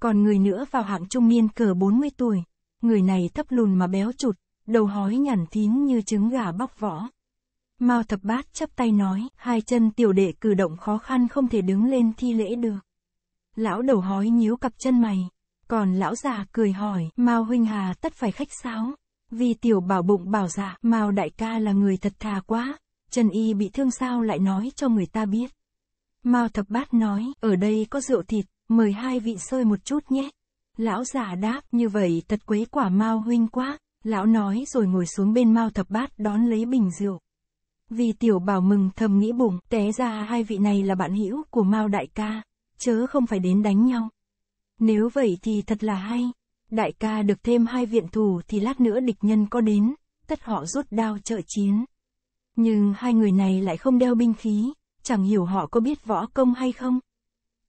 Còn người nữa vào hạng trung niên cỡ 40 tuổi, người này thấp lùn mà béo chụt, đầu hói nhằn thín như trứng gà bóc vỏ. Mao thập bát chắp tay nói, hai chân tiểu đệ cử động khó khăn không thể đứng lên thi lễ được. Lão đầu hói nhíu cặp chân mày, còn lão già cười hỏi, Mao huynh hà tất phải khách sáo, vì tiểu bảo bụng bảo dạ, Mao đại ca là người thật thà quá, Trần Y bị thương sao lại nói cho người ta biết. Mao thập bát nói, ở đây có rượu thịt, mời hai vị sơi một chút nhé. Lão giả đáp, như vậy thật quấy quả Mao huynh quá, lão nói rồi ngồi xuống bên Mao thập bát đón lấy bình rượu. Vì tiểu bảo mừng thầm nghĩ bụng, té ra hai vị này là bạn hữu của Mao đại ca, chớ không phải đến đánh nhau. Nếu vậy thì thật là hay, đại ca được thêm hai viện thủ thì lát nữa địch nhân có đến, tất họ rút đao trợ chiến. Nhưng hai người này lại không đeo binh khí, chẳng hiểu họ có biết võ công hay không.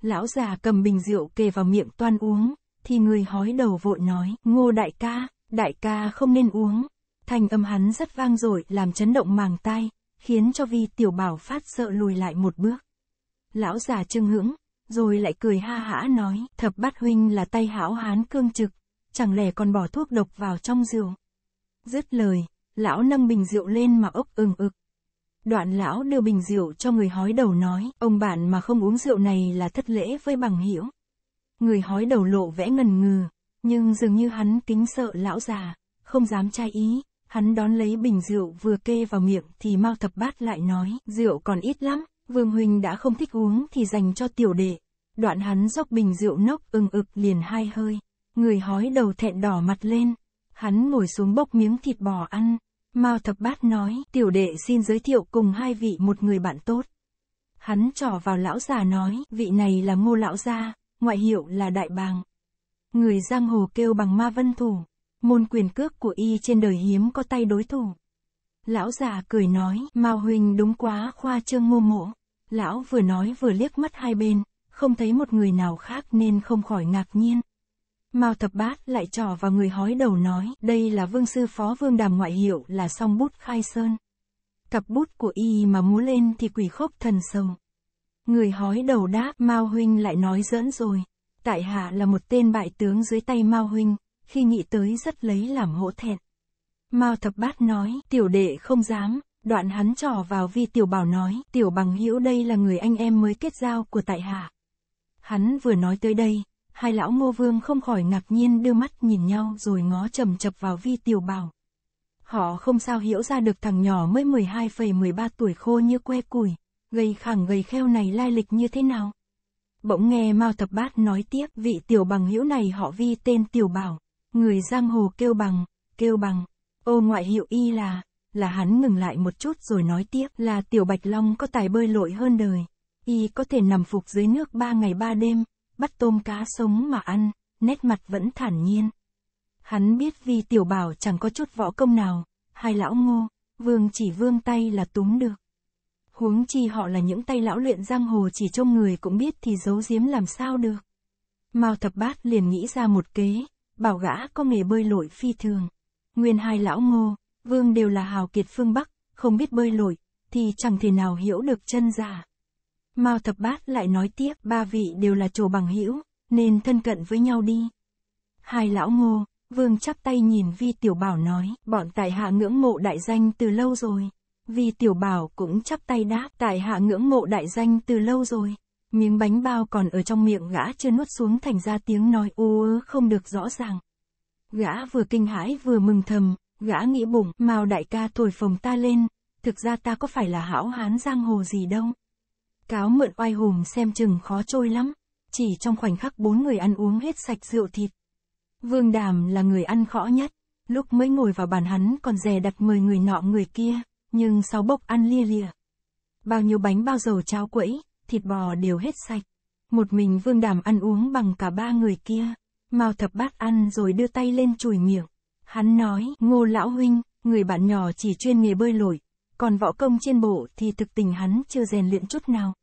Lão già cầm bình rượu kề vào miệng toan uống, thì người hói đầu vội nói, ngô đại ca, đại ca không nên uống. Thành âm hắn rất vang dội làm chấn động màng tai, khiến cho vi tiểu bảo phát sợ lùi lại một bước. Lão già trưng hững, rồi lại cười ha hả nói, thập bát huynh là tay hảo hán cương trực, chẳng lẽ còn bỏ thuốc độc vào trong rượu. Dứt lời, lão nâng bình rượu lên mà ốc ừng ực. Đoạn lão đưa bình rượu cho người hói đầu nói, ông bạn mà không uống rượu này là thất lễ với bằng hiểu. Người hói đầu lộ vẽ ngần ngừ, nhưng dường như hắn kính sợ lão già, không dám trai ý, hắn đón lấy bình rượu vừa kê vào miệng thì mau thập bát lại nói, rượu còn ít lắm, vương huynh đã không thích uống thì dành cho tiểu đệ. Đoạn hắn dốc bình rượu nốc ừng ực liền hai hơi, người hói đầu thẹn đỏ mặt lên, hắn ngồi xuống bốc miếng thịt bò ăn, Mao Thập Bát nói, tiểu đệ xin giới thiệu cùng hai vị một người bạn tốt. Hắn trỏ vào lão già nói, vị này là ngô lão gia, ngoại hiệu là đại bàng. Người giang hồ kêu bằng ma vân thủ, môn quyền cước của y trên đời hiếm có tay đối thủ. Lão già cười nói, Mao Huynh đúng quá khoa trương ngô mộ. Lão vừa nói vừa liếc mắt hai bên, không thấy một người nào khác nên không khỏi ngạc nhiên. Mao Thập Bát lại trỏ vào người hói đầu nói, đây là vương sư phó vương đàm ngoại hiệu là song bút khai sơn. Cặp bút của y mà múa lên thì quỷ khốc thần sầu. Người hói đầu đáp, Mao Huynh lại nói giỡn rồi. Tại hạ là một tên bại tướng dưới tay Mao Huynh, khi nghĩ tới rất lấy làm hổ thẹn. Mao Thập Bát nói, tiểu đệ không dám, đoạn hắn trỏ vào vi tiểu bảo nói, tiểu bằng hữu đây là người anh em mới kết giao của tại hạ. Hắn vừa nói tới đây, hai lão ngô vương không khỏi ngạc nhiên đưa mắt nhìn nhau rồi ngó chầm chập vào vi tiểu bảo. Họ không sao hiểu ra được thằng nhỏ mới 12,13 tuổi khô như que củi, gầy khẳng gầy kheo này lai lịch như thế nào. Bỗng nghe Mao Thập Bát nói tiếp vị tiểu bằng hữu này họ vi tên tiểu bảo, người giang hồ kêu bằng, kêu bằng, ô ngoại hiệu y là, là hắn ngừng lại một chút rồi nói tiếp là tiểu bạch long có tài bơi lội hơn đời, y có thể nằm phục dưới nước ba ngày ba đêm, bắt tôm cá sống mà ăn, nét mặt vẫn thản nhiên. Hắn biết vì tiểu bảo chẳng có chút võ công nào, hai lão ngô, vương chỉ vương tay là túm được. Huống chi họ là những tay lão luyện giang hồ chỉ trông người cũng biết thì giấu giếm làm sao được. Mao thập bát liền nghĩ ra một kế, bảo gã có nghề bơi lội phi thường. Nguyên hai lão ngô, vương đều là hào kiệt phương Bắc, không biết bơi lội, thì chẳng thể nào hiểu được chân giả. Mao Thập Bát lại nói tiếp, ba vị đều là chỗ bằng hữu, nên thân cận với nhau đi. Hai lão ngô, vương chắp tay nhìn Vi Tiểu Bảo nói, bọn tại hạ ngưỡng mộ đại danh từ lâu rồi. Vi Tiểu Bảo cũng chắp tay đáp, tại hạ ngưỡng mộ đại danh từ lâu rồi. Miếng bánh bao còn ở trong miệng gã chưa nuốt xuống thành ra tiếng nói u ớ không được rõ ràng. Gã vừa kinh hãi vừa mừng thầm, gã nghĩ bụng, mao đại ca thổi phồng ta lên, thực ra ta có phải là hảo hán giang hồ gì đâu. Cáo mượn oai hùng xem chừng khó trôi lắm, chỉ trong khoảnh khắc bốn người ăn uống hết sạch rượu thịt. Vương Đàm là người ăn khó nhất, lúc mới ngồi vào bàn hắn còn dè đặt mời người nọ người kia, nhưng sau bốc ăn lia lịa. Bao nhiêu bánh bao dầu cháo quẫy, thịt bò đều hết sạch. Một mình Vương Đàm ăn uống bằng cả ba người kia. mau thập bát ăn rồi đưa tay lên chùi miệng. Hắn nói, ngô lão huynh, người bạn nhỏ chỉ chuyên nghề bơi lội, còn võ công trên bộ thì thực tình hắn chưa rèn luyện chút nào.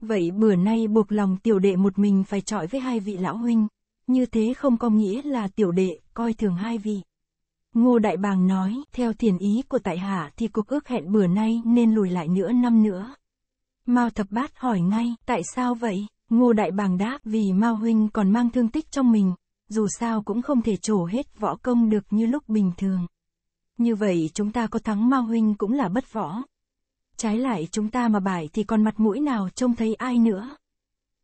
Vậy bữa nay buộc lòng tiểu đệ một mình phải trọi với hai vị lão huynh, như thế không có nghĩa là tiểu đệ coi thường hai vị. Ngô Đại Bàng nói, theo thiền ý của tại hạ thì cuộc ước hẹn bữa nay nên lùi lại nửa năm nữa. Mao Thập Bát hỏi ngay, tại sao vậy? Ngô Đại Bàng đáp, vì Mao Huynh còn mang thương tích trong mình, dù sao cũng không thể trổ hết võ công được như lúc bình thường. Như vậy chúng ta có thắng Mao Huynh cũng là bất võ. Trái lại chúng ta mà bại thì còn mặt mũi nào trông thấy ai nữa.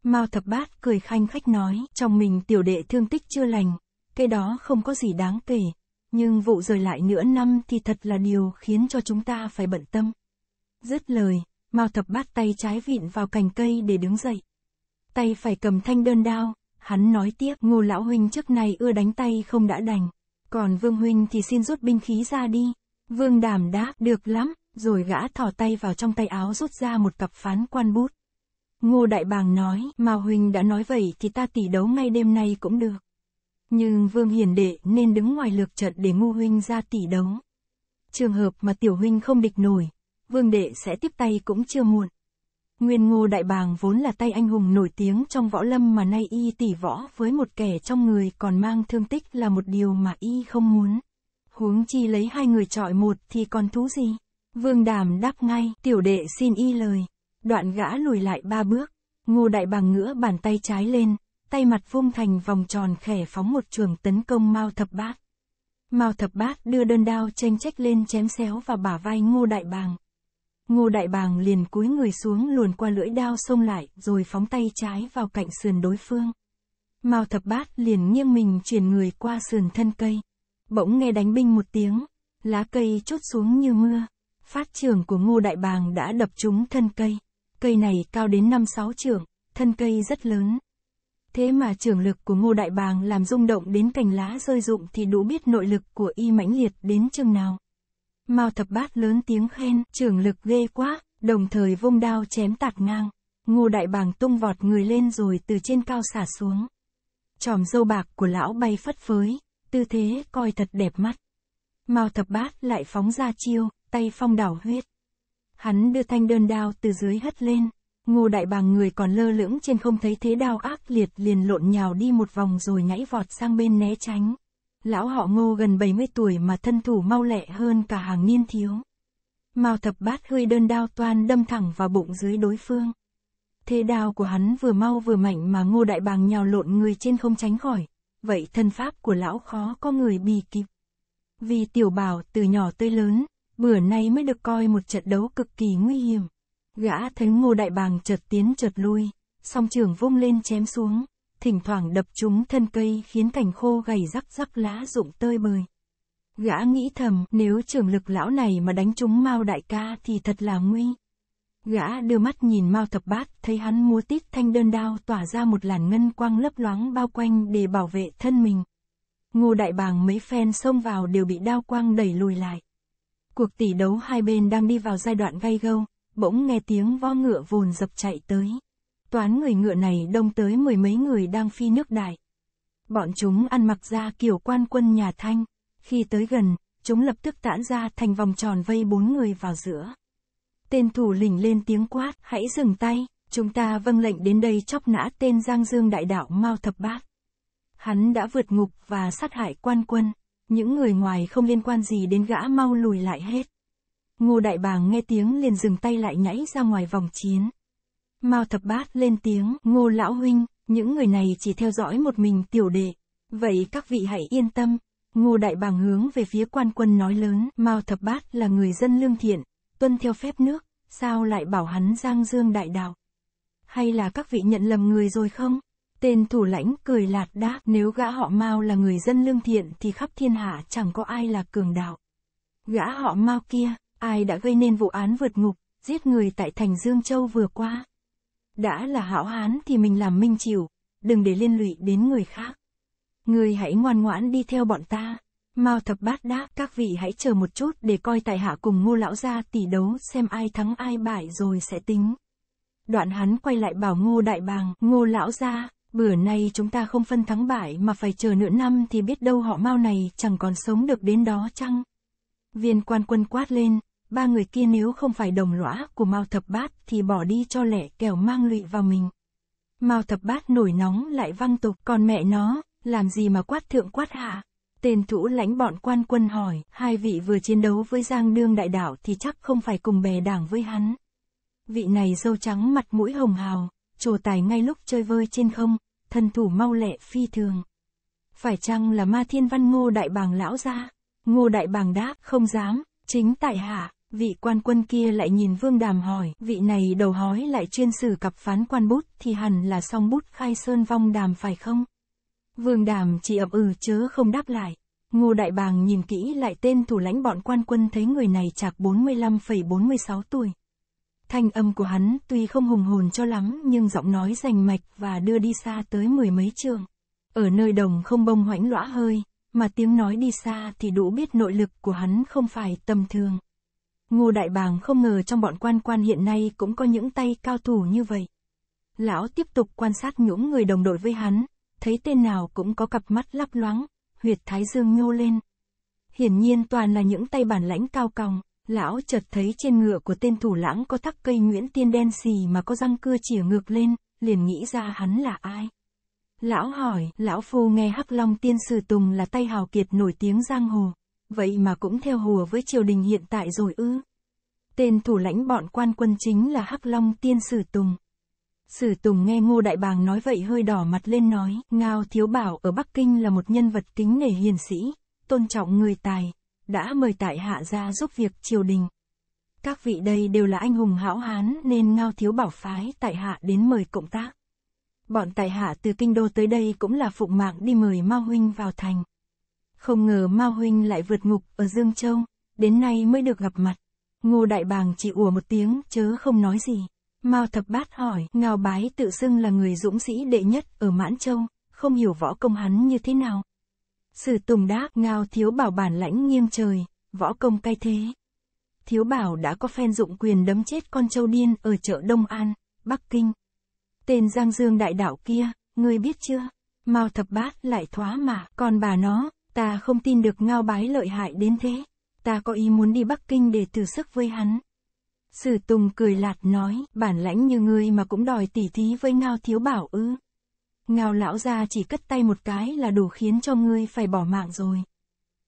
Mao thập bát cười khanh khách nói, trong mình tiểu đệ thương tích chưa lành, cái đó không có gì đáng kể, nhưng vụ rời lại nửa năm thì thật là điều khiến cho chúng ta phải bận tâm. Dứt lời, Mao thập bát tay trái vịn vào cành cây để đứng dậy. Tay phải cầm thanh đơn đao, hắn nói tiếp, ngô lão huynh trước nay ưa đánh tay không đã đành. Còn Vương Huynh thì xin rút binh khí ra đi. Vương Đàm đáp được lắm, rồi gã thỏ tay vào trong tay áo rút ra một cặp phán quan bút. Ngô Đại Bàng nói, mà Huynh đã nói vậy thì ta tỷ đấu ngay đêm nay cũng được. Nhưng Vương Hiền Đệ nên đứng ngoài lược trận để Ngô Huynh ra tỷ đấu. Trường hợp mà Tiểu Huynh không địch nổi, Vương Đệ sẽ tiếp tay cũng chưa muộn. Nguyên Ngô Đại Bàng vốn là tay anh hùng nổi tiếng trong võ lâm mà nay y tỷ võ với một kẻ trong người còn mang thương tích là một điều mà y không muốn. Huống chi lấy hai người trọi một thì còn thú gì? Vương Đàm đáp ngay, tiểu đệ xin y lời. Đoạn gã lùi lại ba bước, Ngô Đại Bàng ngửa bàn tay trái lên, tay mặt vuông thành vòng tròn khẻ phóng một trường tấn công Mao Thập Bát. Mao Thập Bát đưa đơn đao chênh trách lên chém xéo và bả vai Ngô Đại Bàng. Ngô Đại Bàng liền cúi người xuống luồn qua lưỡi đao xông lại, rồi phóng tay trái vào cạnh sườn đối phương. Mao thập bát liền nghiêng mình chuyển người qua sườn thân cây. Bỗng nghe đánh binh một tiếng, lá cây chốt xuống như mưa. Phát trường của ngô đại bàng đã đập trúng thân cây. Cây này cao đến 5-6 trường, thân cây rất lớn. Thế mà trường lực của ngô đại bàng làm rung động đến cành lá rơi rụng thì đủ biết nội lực của y mãnh liệt đến chừng nào. Mao thập bát lớn tiếng khen, trưởng lực ghê quá, đồng thời vung đao chém tạt ngang. Ngô đại bàng tung vọt người lên rồi từ trên cao xả xuống. Chòm dâu bạc của lão bay phất phới, tư thế coi thật đẹp mắt. Mao thập bát lại phóng ra chiêu, tay phong đảo huyết. Hắn đưa thanh đơn đao từ dưới hất lên, ngô đại bàng người còn lơ lưỡng trên không thấy thế đao ác liệt liền lộn nhào đi một vòng rồi nhảy vọt sang bên né tránh. Lão họ ngô gần 70 tuổi mà thân thủ mau lẹ hơn cả hàng niên thiếu. Mao thập bát hơi đơn đao toan đâm thẳng vào bụng dưới đối phương. Thế đao của hắn vừa mau vừa mạnh mà ngô đại bàng nhào lộn người trên không tránh khỏi. Vậy thân pháp của lão khó có người bì kịp. Vì tiểu bảo từ nhỏ tới lớn, bữa nay mới được coi một trận đấu cực kỳ nguy hiểm. Gã thấy ngô đại bàng chợt tiến chợt lui, song trường vung lên chém xuống, thỉnh thoảng đập trúng thân cây khiến cành khô gầy rắc rắc lá rụng tơi bời. Gã nghĩ thầm, nếu trưởng lực lão này mà đánh trúng Mao đại ca thì thật là nguy. Gã đưa mắt nhìn Mao thập bát, thấy hắn múa tít thanh đơn đao tỏa ra một làn ngân quang lấp loáng bao quanh để bảo vệ thân mình. Ngô đại bàng mấy phen xông vào đều bị đao quang đẩy lùi lại. Cuộc tỷ đấu hai bên đang đi vào giai đoạn gay gâu, bỗng nghe tiếng vo ngựa vồn dập chạy tới. Toán người ngựa này đông tới mười mấy người đang phi nước đại. Bọn chúng ăn mặc ra kiểu quan quân nhà Thanh. Khi tới gần, chúng lập tức tản ra thành vòng tròn vây bốn người vào giữa. Tên thủ lĩnh lên tiếng quát, hãy dừng tay, chúng ta vâng lệnh đến đây chóc nã tên Giang Dương đại đạo Mao Thập Bát. Hắn đã vượt ngục và sát hại quan quân, những người ngoài không liên quan gì đến gã mau lùi lại hết. Ngô Đại Bàng nghe tiếng liền dừng tay lại nhảy ra ngoài vòng chiến. Mao Thập Bát lên tiếng, ngô lão huynh, những người này chỉ theo dõi một mình tiểu đệ. Vậy các vị hãy yên tâm. Ngô Đại Bàng hướng về phía quan quân nói lớn, Mao Thập Bát là người dân lương thiện, tuân theo phép nước, sao lại bảo hắn giang dương đại đạo? Hay là các vị nhận lầm người rồi không? Tên thủ lãnh cười lạt đáp, nếu gã họ Mao là người dân lương thiện thì khắp thiên hạ chẳng có ai là cường đạo. Gã họ Mao kia, ai đã gây nên vụ án vượt ngục, giết người tại thành Dương Châu vừa qua? Đã là hảo hán thì mình làm minh chịu, đừng để liên lụy đến người khác. Người hãy ngoan ngoãn đi theo bọn ta. Mao thập bát đáp các vị hãy chờ một chút để coi tại hạ cùng ngô lão gia tỷ đấu xem ai thắng ai bại rồi sẽ tính. Đoạn hắn quay lại bảo ngô đại bàng, ngô lão gia, bữa nay chúng ta không phân thắng bại mà phải chờ nửa năm thì biết đâu họ mau này chẳng còn sống được đến đó chăng. Viên quan quân quát lên, ba người kia nếu không phải đồng lõa của Mao Thập Bát thì bỏ đi cho lẻ kẻo mang lụy vào mình. Mao Thập Bát nổi nóng lại văng tục, còn mẹ nó, làm gì mà quát thượng quát hạ. Tên thủ lãnh bọn quan quân hỏi, hai vị vừa chiến đấu với Giang Đương Đại Đảo thì chắc không phải cùng bè đảng với hắn. Vị này dâu trắng mặt mũi hồng hào, trồ tài ngay lúc chơi vơi trên không, thân thủ mau lẹ phi thường. Phải chăng là ma thiên văn ngô đại bàng lão ra? Ngô đại bàng đáp, không dám, chính tại hạ. Vị quan quân kia lại nhìn Vương Đàm hỏi, vị này đầu hói lại chuyên xử cặp phán quan bút thì hẳn là song bút khai sơn vong đàm phải không? Vương Đàm chỉ ậm ừ chớ không đáp lại. Ngô Đại Bàng nhìn kỹ lại tên thủ lãnh bọn quan quân thấy người này chạc 45,46 tuổi. Thanh âm của hắn tuy không hùng hồn cho lắm nhưng giọng nói rành mạch và đưa đi xa tới mười mấy trường. Ở nơi đồng không bông hoãnh lõa hơi, mà tiếng nói đi xa thì đủ biết nội lực của hắn không phải tầm thường. Ngô Đại Bàng không ngờ trong bọn quan quan hiện nay cũng có những tay cao thủ như vậy. Lão tiếp tục quan sát những người đồng đội với hắn, thấy tên nào cũng có cặp mắt lấp loáng, huyệt thái dương nhô lên. Hiển nhiên toàn là những tay bản lãnh cao còng, lão chợt thấy trên ngựa của tên thủ lãng có thắc cây nguyễn tiên đen xì mà có răng cưa chỉ ngược lên, liền nghĩ ra hắn là ai. Lão hỏi, lão phu nghe Hắc Long Tiên Sư Tùng là tay hào kiệt nổi tiếng giang hồ vậy mà cũng theo hùa với triều đình hiện tại rồi ư. Tên thủ lãnh bọn quan quân chính là Hắc Long Tiên Sử Tùng. Sử Tùng nghe Ngô Đại Bàng nói vậy hơi đỏ mặt lên nói, Ngao Thiếu Bảo ở Bắc Kinh là một nhân vật kính nể hiền sĩ, tôn trọng người tài, đã mời tại hạ ra giúp việc triều đình. Các vị đây đều là anh hùng hảo hán nên Ngao Thiếu Bảo phái tại hạ đến mời cộng tác. Bọn tại hạ từ kinh đô tới đây cũng là phụng mạng đi mời Mao Huynh vào thành. Không ngờ Mao Huynh lại vượt ngục ở Dương Châu, đến nay mới được gặp mặt. Ngô Đại Bàng chỉ ủa một tiếng chớ không nói gì. Mao Thập Bát hỏi, Ngao Bái tự xưng là người dũng sĩ đệ nhất ở Mãn Châu, không hiểu võ công hắn như thế nào. Sử Tùng đáp, Ngao Thiếu Bảo bản lãnh nghiêng trời, võ công cay thế. Thiếu Bảo đã có phen dụng quyền đấm chết con châu điên ở chợ Đông An, Bắc Kinh. Tên Giang Dương đại đạo kia, ngươi biết chưa? Mao Thập Bát lại thoá mà, còn bà nó, Ta không tin được ngao bái lợi hại đến thế. Ta có ý muốn đi Bắc Kinh để thử sức với hắn. Sử Tùng cười lạt nói, bản lãnh như ngươi mà cũng đòi tỉ thí với ngao thiếu bảo ư. Ngao lão gia chỉ cất tay một cái là đủ khiến cho ngươi phải bỏ mạng rồi.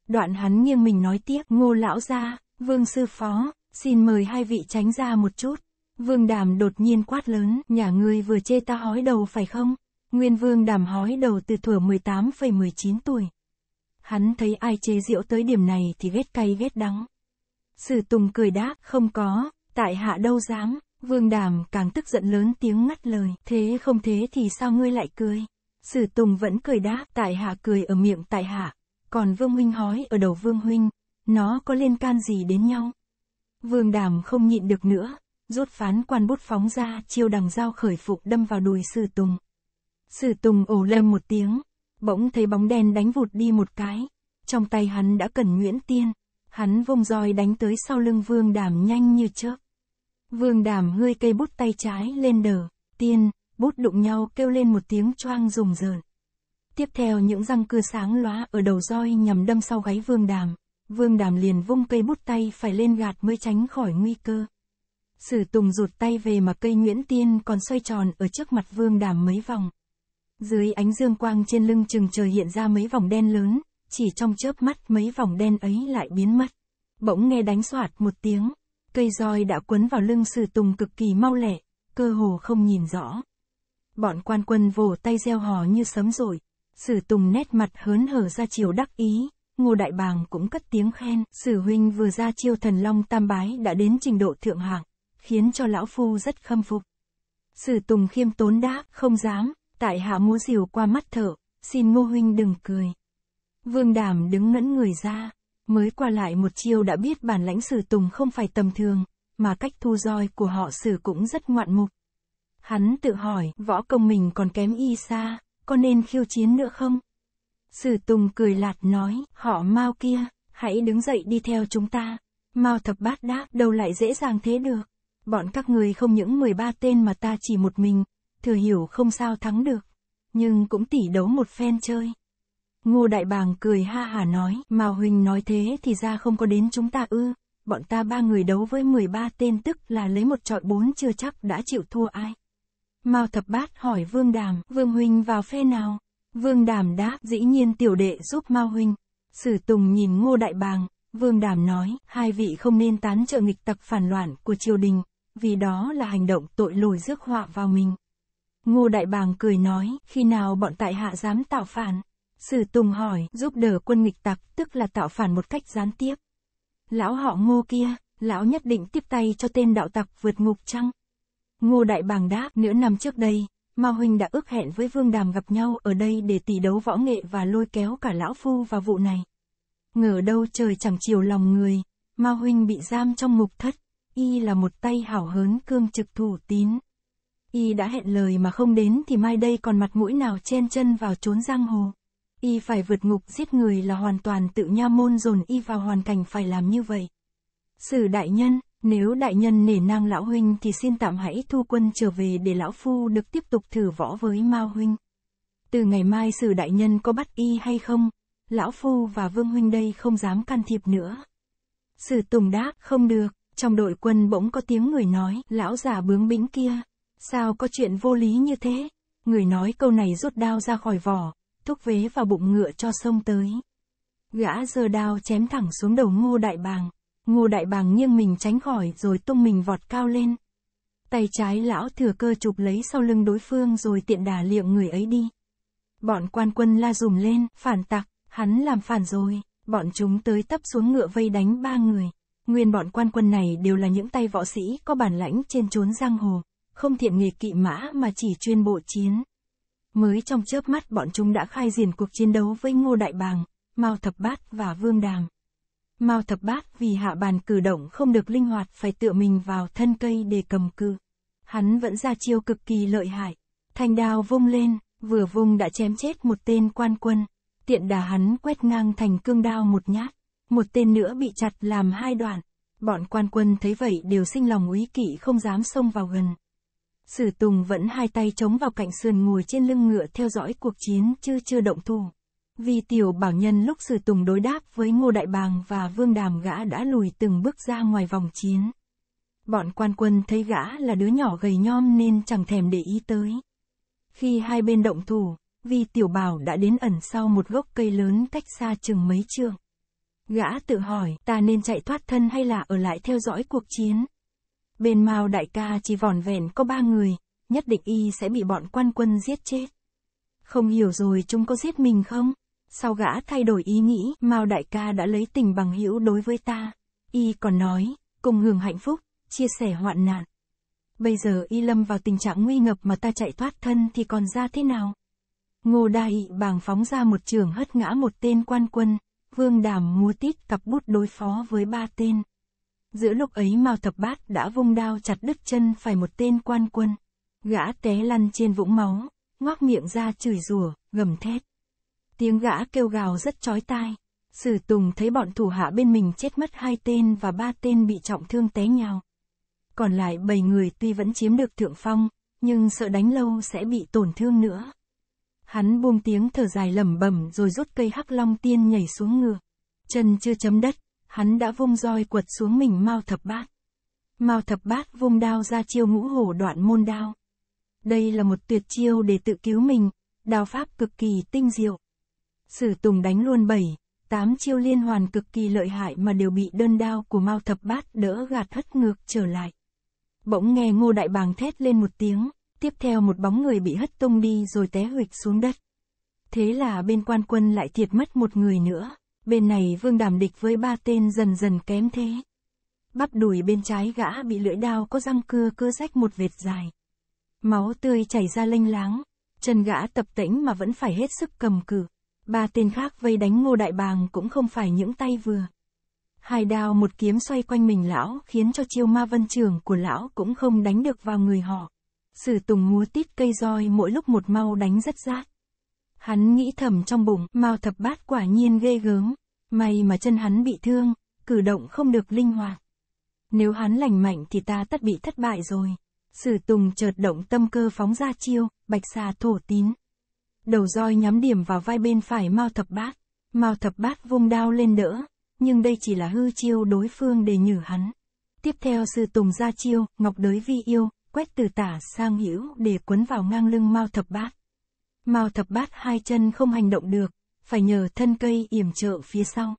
Đoạn hắn nghiêng mình nói tiếp, ngô lão gia vương sư phó, xin mời hai vị tránh ra một chút. Vương đàm đột nhiên quát lớn, nhà ngươi vừa chê ta hói đầu phải không? Nguyên vương đàm hói đầu từ tuổi 18,19 tuổi hắn thấy ai chế diệu tới điểm này thì ghét cay ghét đắng. Sử Tùng cười đáp, không có, tại hạ đâu dám, Vương Đàm càng tức giận lớn tiếng ngắt lời, thế không thế thì sao ngươi lại cười? Sử Tùng vẫn cười đáp, tại hạ cười ở miệng tại hạ, còn Vương Huynh hói ở đầu Vương Huynh, nó có liên can gì đến nhau? Vương Đàm không nhịn được nữa, rút phán quan bút phóng ra, chiêu đằng dao khởi phục đâm vào đùi Sử Tùng. Sử Tùng ổ lên một tiếng, bỗng thấy bóng đen đánh vụt đi một cái. Trong tay hắn đã cần Nguyễn Tiên, hắn vông roi đánh tới sau lưng Vương Đàm nhanh như chớp. Vương Đàm hơi cây bút tay trái lên đờ, tiên, bút đụng nhau kêu lên một tiếng choang rùng rợn. Tiếp theo những răng cưa sáng lóa ở đầu roi nhằm đâm sau gáy Vương Đàm, Vương Đàm liền vung cây bút tay phải lên gạt mới tránh khỏi nguy cơ. Sử Tùng rụt tay về mà cây Nguyễn Tiên còn xoay tròn ở trước mặt Vương Đàm mấy vòng. Dưới ánh dương quang trên lưng chừng trời hiện ra mấy vòng đen lớn, chỉ trong chớp mắt mấy vòng đen ấy lại biến mất. Bỗng nghe đánh soạt một tiếng, cây roi đã quấn vào lưng sử tùng cực kỳ mau lẹ, cơ hồ không nhìn rõ. Bọn quan quân vồ tay gieo hò như sấm rồi, sử tùng nét mặt hớn hở ra chiều đắc ý, ngô đại bàng cũng cất tiếng khen, sử huynh vừa ra chiêu thần long tam bái đã đến trình độ thượng hạng, khiến cho lão phu rất khâm phục. Sử tùng khiêm tốn đáp, không dám, Tại hạ múa rìu qua mắt thợ, xin ngô huynh đừng cười. Vương Đàm đứng ngẫn người ra, mới qua lại một chiêu đã biết bản lãnh sử tùng không phải tầm thường, mà cách thu roi của họ sử cũng rất ngoạn mục. Hắn tự hỏi, võ công mình còn kém y xa, có nên khiêu chiến nữa không? Sử Tùng cười lạt nói, họ mau kia, hãy đứng dậy đi theo chúng ta. Mao thập bát đáp, đâu lại dễ dàng thế được. Bọn các người không những 13 tên mà ta chỉ một mình, thừa hiểu không sao thắng được, nhưng cũng tỉ đấu một phen chơi. Ngô Đại Bàng cười ha hà nói, mà Huỳnh nói thế thì ra không có đến chúng ta ư, bọn ta ba người đấu với 13 tên tức là lấy một trọi bốn chưa chắc đã chịu thua ai. Mao Thập Bát hỏi Vương Đàm, Vương Huỳnh vào phe nào? Vương Đàm đáp, dĩ nhiên tiểu đệ giúp Mao Huỳnh. Sử Tùng nhìn Ngô Đại Bàng, Vương Đàm nói, hai vị không nên tán trợ nghịch tập phản loạn của triều đình, vì đó là hành động tội lỗi rước họa vào mình. Ngô Đại Bàng cười nói, khi nào bọn tại hạ dám tạo phản? Sử Tùng hỏi, giúp đỡ quân nghịch tặc, tức là tạo phản một cách gián tiếp. Lão họ ngô kia, lão nhất định tiếp tay cho tên đạo tặc vượt ngục chăng? Ngô Đại Bàng đáp, nửa năm trước đây, Mao Huynh đã ước hẹn với Vương Đàm gặp nhau ở đây để tỷ đấu võ nghệ và lôi kéo cả lão phu vào vụ này. Ngờ đâu trời chẳng chiều lòng người, Mao Huynh bị giam trong ngục thất, y là một tay hảo hớn cương trực thủ tín. Y đã hẹn lời mà không đến thì mai đây còn mặt mũi nào chen chân vào trốn giang hồ. Y phải vượt ngục giết người là hoàn toàn tự nha môn dồn y vào hoàn cảnh phải làm như vậy. Sử đại nhân, nếu đại nhân nể nang lão huynh thì xin tạm hãy thu quân trở về để lão phu được tiếp tục thử võ với Mao huynh. Từ ngày mai sử đại nhân có bắt y hay không, lão phu và vương huynh đây không dám can thiệp nữa. Sử tùng đáp, không được, trong đội quân bỗng có tiếng người nói, lão già bướng bĩnh kia, Sao có chuyện vô lý như thế? Người nói câu này rút đao ra khỏi vỏ, thúc vế vào bụng ngựa cho sông tới. Gã giơ đao chém thẳng xuống đầu ngô đại bàng. Ngô đại bàng nghiêng mình tránh khỏi rồi tung mình vọt cao lên. Tay trái lão thừa cơ chụp lấy sau lưng đối phương rồi tiện đà liệng người ấy đi. Bọn quan quân la dùm lên, phản tặc, hắn làm phản rồi, bọn chúng tới tấp xuống ngựa vây đánh ba người. Nguyên bọn quan quân này đều là những tay võ sĩ có bản lãnh trên chốn giang hồ không thiện nghịch kỵ mã mà chỉ chuyên bộ chiến. Mới trong chớp mắt bọn chúng đã khai diền cuộc chiến đấu với Ngô Đại Bàng, Mao Thập Bát và Vương Đàm. Mao Thập Bát vì hạ bàn cử động không được linh hoạt phải tựa mình vào thân cây để cầm cự. Hắn vẫn ra chiêu cực kỳ lợi hại. Thanh đao vung lên, vừa vung đã chém chết một tên quan quân. Tiện đà hắn quét ngang thành cương đao một nhát. Một tên nữa bị chặt làm hai đoạn. Bọn quan quân thấy vậy đều sinh lòng úy kỵ không dám xông vào gần. Sử Tùng vẫn hai tay chống vào cạnh sườn ngồi trên lưng ngựa theo dõi cuộc chiến chứ chưa động thủ. Vì tiểu bảo nhân lúc Sử Tùng đối đáp với Ngô Đại Bàng và Vương Đàm gã đã lùi từng bước ra ngoài vòng chiến. Bọn quan quân thấy gã là đứa nhỏ gầy nhom nên chẳng thèm để ý tới. Khi hai bên động thủ, vì tiểu bảo đã đến ẩn sau một gốc cây lớn cách xa chừng mấy trượng. Gã tự hỏi ta nên chạy thoát thân hay là ở lại theo dõi cuộc chiến, Bên Mao đại ca chỉ vỏn vẹn có ba người, nhất định y sẽ bị bọn quan quân giết chết. Không hiểu rồi chúng có giết mình không? Sau gã thay đổi ý nghĩ, Mao đại ca đã lấy tình bằng hữu đối với ta. Y còn nói, cùng hưởng hạnh phúc, chia sẻ hoạn nạn. Bây giờ y lâm vào tình trạng nguy ngập mà ta chạy thoát thân thì còn ra thế nào? Ngô Đại bàng phóng ra một trường hất ngã một tên quan quân, Vương Đàm múa tít cặp bút đối phó với ba tên. Giữa lúc ấy Mao Thập Bát đã vung đao chặt đứt chân phải một tên quan quân. Gã té lăn trên vũng máu, ngoác miệng ra chửi rủa, gầm thét. Tiếng gã kêu gào rất chói tai. Sử Tùng thấy bọn thủ hạ bên mình chết mất hai tên và ba tên bị trọng thương té nhào. Còn lại bảy người tuy vẫn chiếm được thượng phong, nhưng sợ đánh lâu sẽ bị tổn thương nữa. Hắn buông tiếng thở dài lẩm bẩm rồi rút cây hắc long tiên nhảy xuống ngựa. Chân chưa chấm đất, hắn đã vung roi quật xuống mình Mao Thập Bát. Mao Thập Bát vung đao ra chiêu ngũ hổ đoạn môn đao. Đây là một tuyệt chiêu để tự cứu mình, đao pháp cực kỳ tinh diệu. Sử Tùng đánh luôn bảy tám chiêu liên hoàn cực kỳ lợi hại mà đều bị đơn đao của Mao Thập Bát đỡ gạt hất ngược trở lại. Bỗng nghe Ngô Đại Bàng thét lên một tiếng, tiếp theo một bóng người bị hất tung đi rồi té huỵch xuống đất. Thế là bên quan quân lại thiệt mất một người nữa. Bên này vương đàm địch với ba tên dần dần kém thế. Bắp đùi bên trái gã bị lưỡi đao có răng cưa cưa rách một vệt dài. Máu tươi chảy ra lênh láng. Chân gã tập tĩnh mà vẫn phải hết sức cầm cự. Ba tên khác vây đánh ngô đại bàng cũng không phải những tay vừa. Hai đao một kiếm xoay quanh mình lão khiến cho chiêu ma vân trường của lão cũng không đánh được vào người họ. Sử tùng múa tít cây roi mỗi lúc một mau đánh rất rát. Hắn nghĩ thầm trong bụng, Mao thập bát quả nhiên ghê gớm. May mà chân hắn bị thương, cử động không được linh hoạt. Nếu hắn lành mạnh thì ta tất bị thất bại rồi. Sử tùng chợt động tâm cơ phóng ra chiêu, bạch xà thổ tín. Đầu roi nhắm điểm vào vai bên phải Mao thập bát. Mao thập bát vung đao lên đỡ, nhưng đây chỉ là hư chiêu đối phương để nhử hắn. Tiếp theo sư tùng ra chiêu, ngọc đới vi yêu, quét từ tả sang hữu để quấn vào ngang lưng Mao thập bát. Mao thập bát hai chân không hành động được, phải nhờ thân cây yểm trợ phía sau.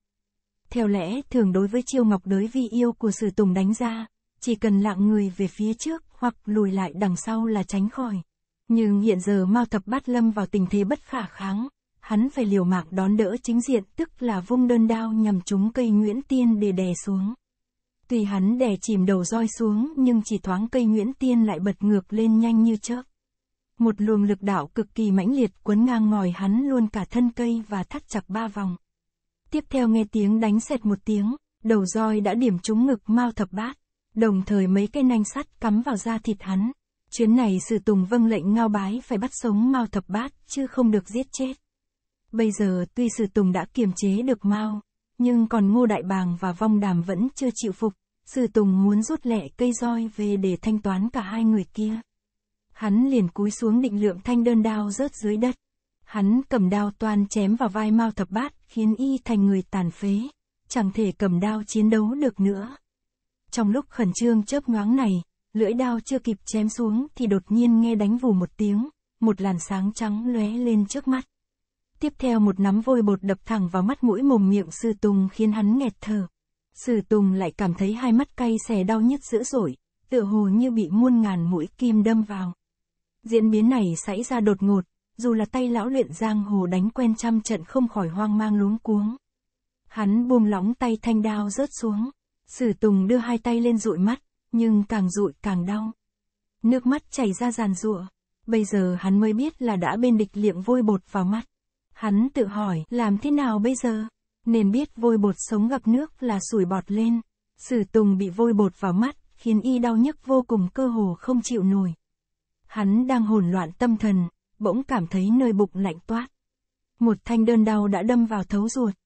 Theo lẽ thường đối với chiêu ngọc đới vi yêu của sử tùng đánh ra, chỉ cần lạng người về phía trước hoặc lùi lại đằng sau là tránh khỏi. Nhưng hiện giờ Mao thập bát lâm vào tình thế bất khả kháng, hắn phải liều mạng đón đỡ chính diện tức là vung đơn đao nhằm trúng cây Nguyễn Tiên để đè xuống. Tuy hắn đè chìm đầu roi xuống nhưng chỉ thoáng cây Nguyễn Tiên lại bật ngược lên nhanh như chớp. Một luồng lực đạo cực kỳ mãnh liệt quấn ngang ngòi hắn luôn cả thân cây và thắt chặt ba vòng. Tiếp theo nghe tiếng đánh xẹt một tiếng, đầu roi đã điểm trúng ngực Mao Thập Bát, đồng thời mấy cây nanh sắt cắm vào da thịt hắn. Chuyến này Sử Tùng vâng lệnh Ngao Bái phải bắt sống Mao Thập Bát, chứ không được giết chết. Bây giờ tuy Sử Tùng đã kiềm chế được Mao, nhưng còn Ngô Đại Bàng và Vong Đàm vẫn chưa chịu phục. Sử Tùng muốn rút lẻ cây roi về để thanh toán cả hai người kia. Hắn liền cúi xuống định lượng thanh đơn đao rớt dưới đất. Hắn cầm đao toàn chém vào vai Mao Thập Bát, khiến y thành người tàn phế, chẳng thể cầm đao chiến đấu được nữa. Trong lúc khẩn trương chớp nhoáng này, lưỡi đao chưa kịp chém xuống thì đột nhiên nghe đánh vù một tiếng, một làn sáng trắng lóe lên trước mắt. Tiếp theo một nắm vôi bột đập thẳng vào mắt mũi mồm miệng Sư Tùng khiến hắn nghẹt thở. Sư Tùng lại cảm thấy hai mắt cay xè đau nhức dữ dội, tựa hồ như bị muôn ngàn mũi kim đâm vào. Diễn biến này xảy ra đột ngột, dù là tay lão luyện giang hồ đánh quen trăm trận không khỏi hoang mang luống cuống. Hắn buông lóng tay thanh đao rớt xuống, sử tùng đưa hai tay lên dụi mắt, nhưng càng dụi càng đau. Nước mắt chảy ra giàn rụa, bây giờ hắn mới biết là đã bên địch liệm vôi bột vào mắt. Hắn tự hỏi làm thế nào bây giờ, nên biết vôi bột sống gặp nước là sủi bọt lên. Sử tùng bị vôi bột vào mắt, khiến y đau nhức vô cùng cơ hồ không chịu nổi. Hắn đang hồn loạn tâm thần, bỗng cảm thấy nơi bụng lạnh toát. Một thanh đơn đau đã đâm vào thấu ruột.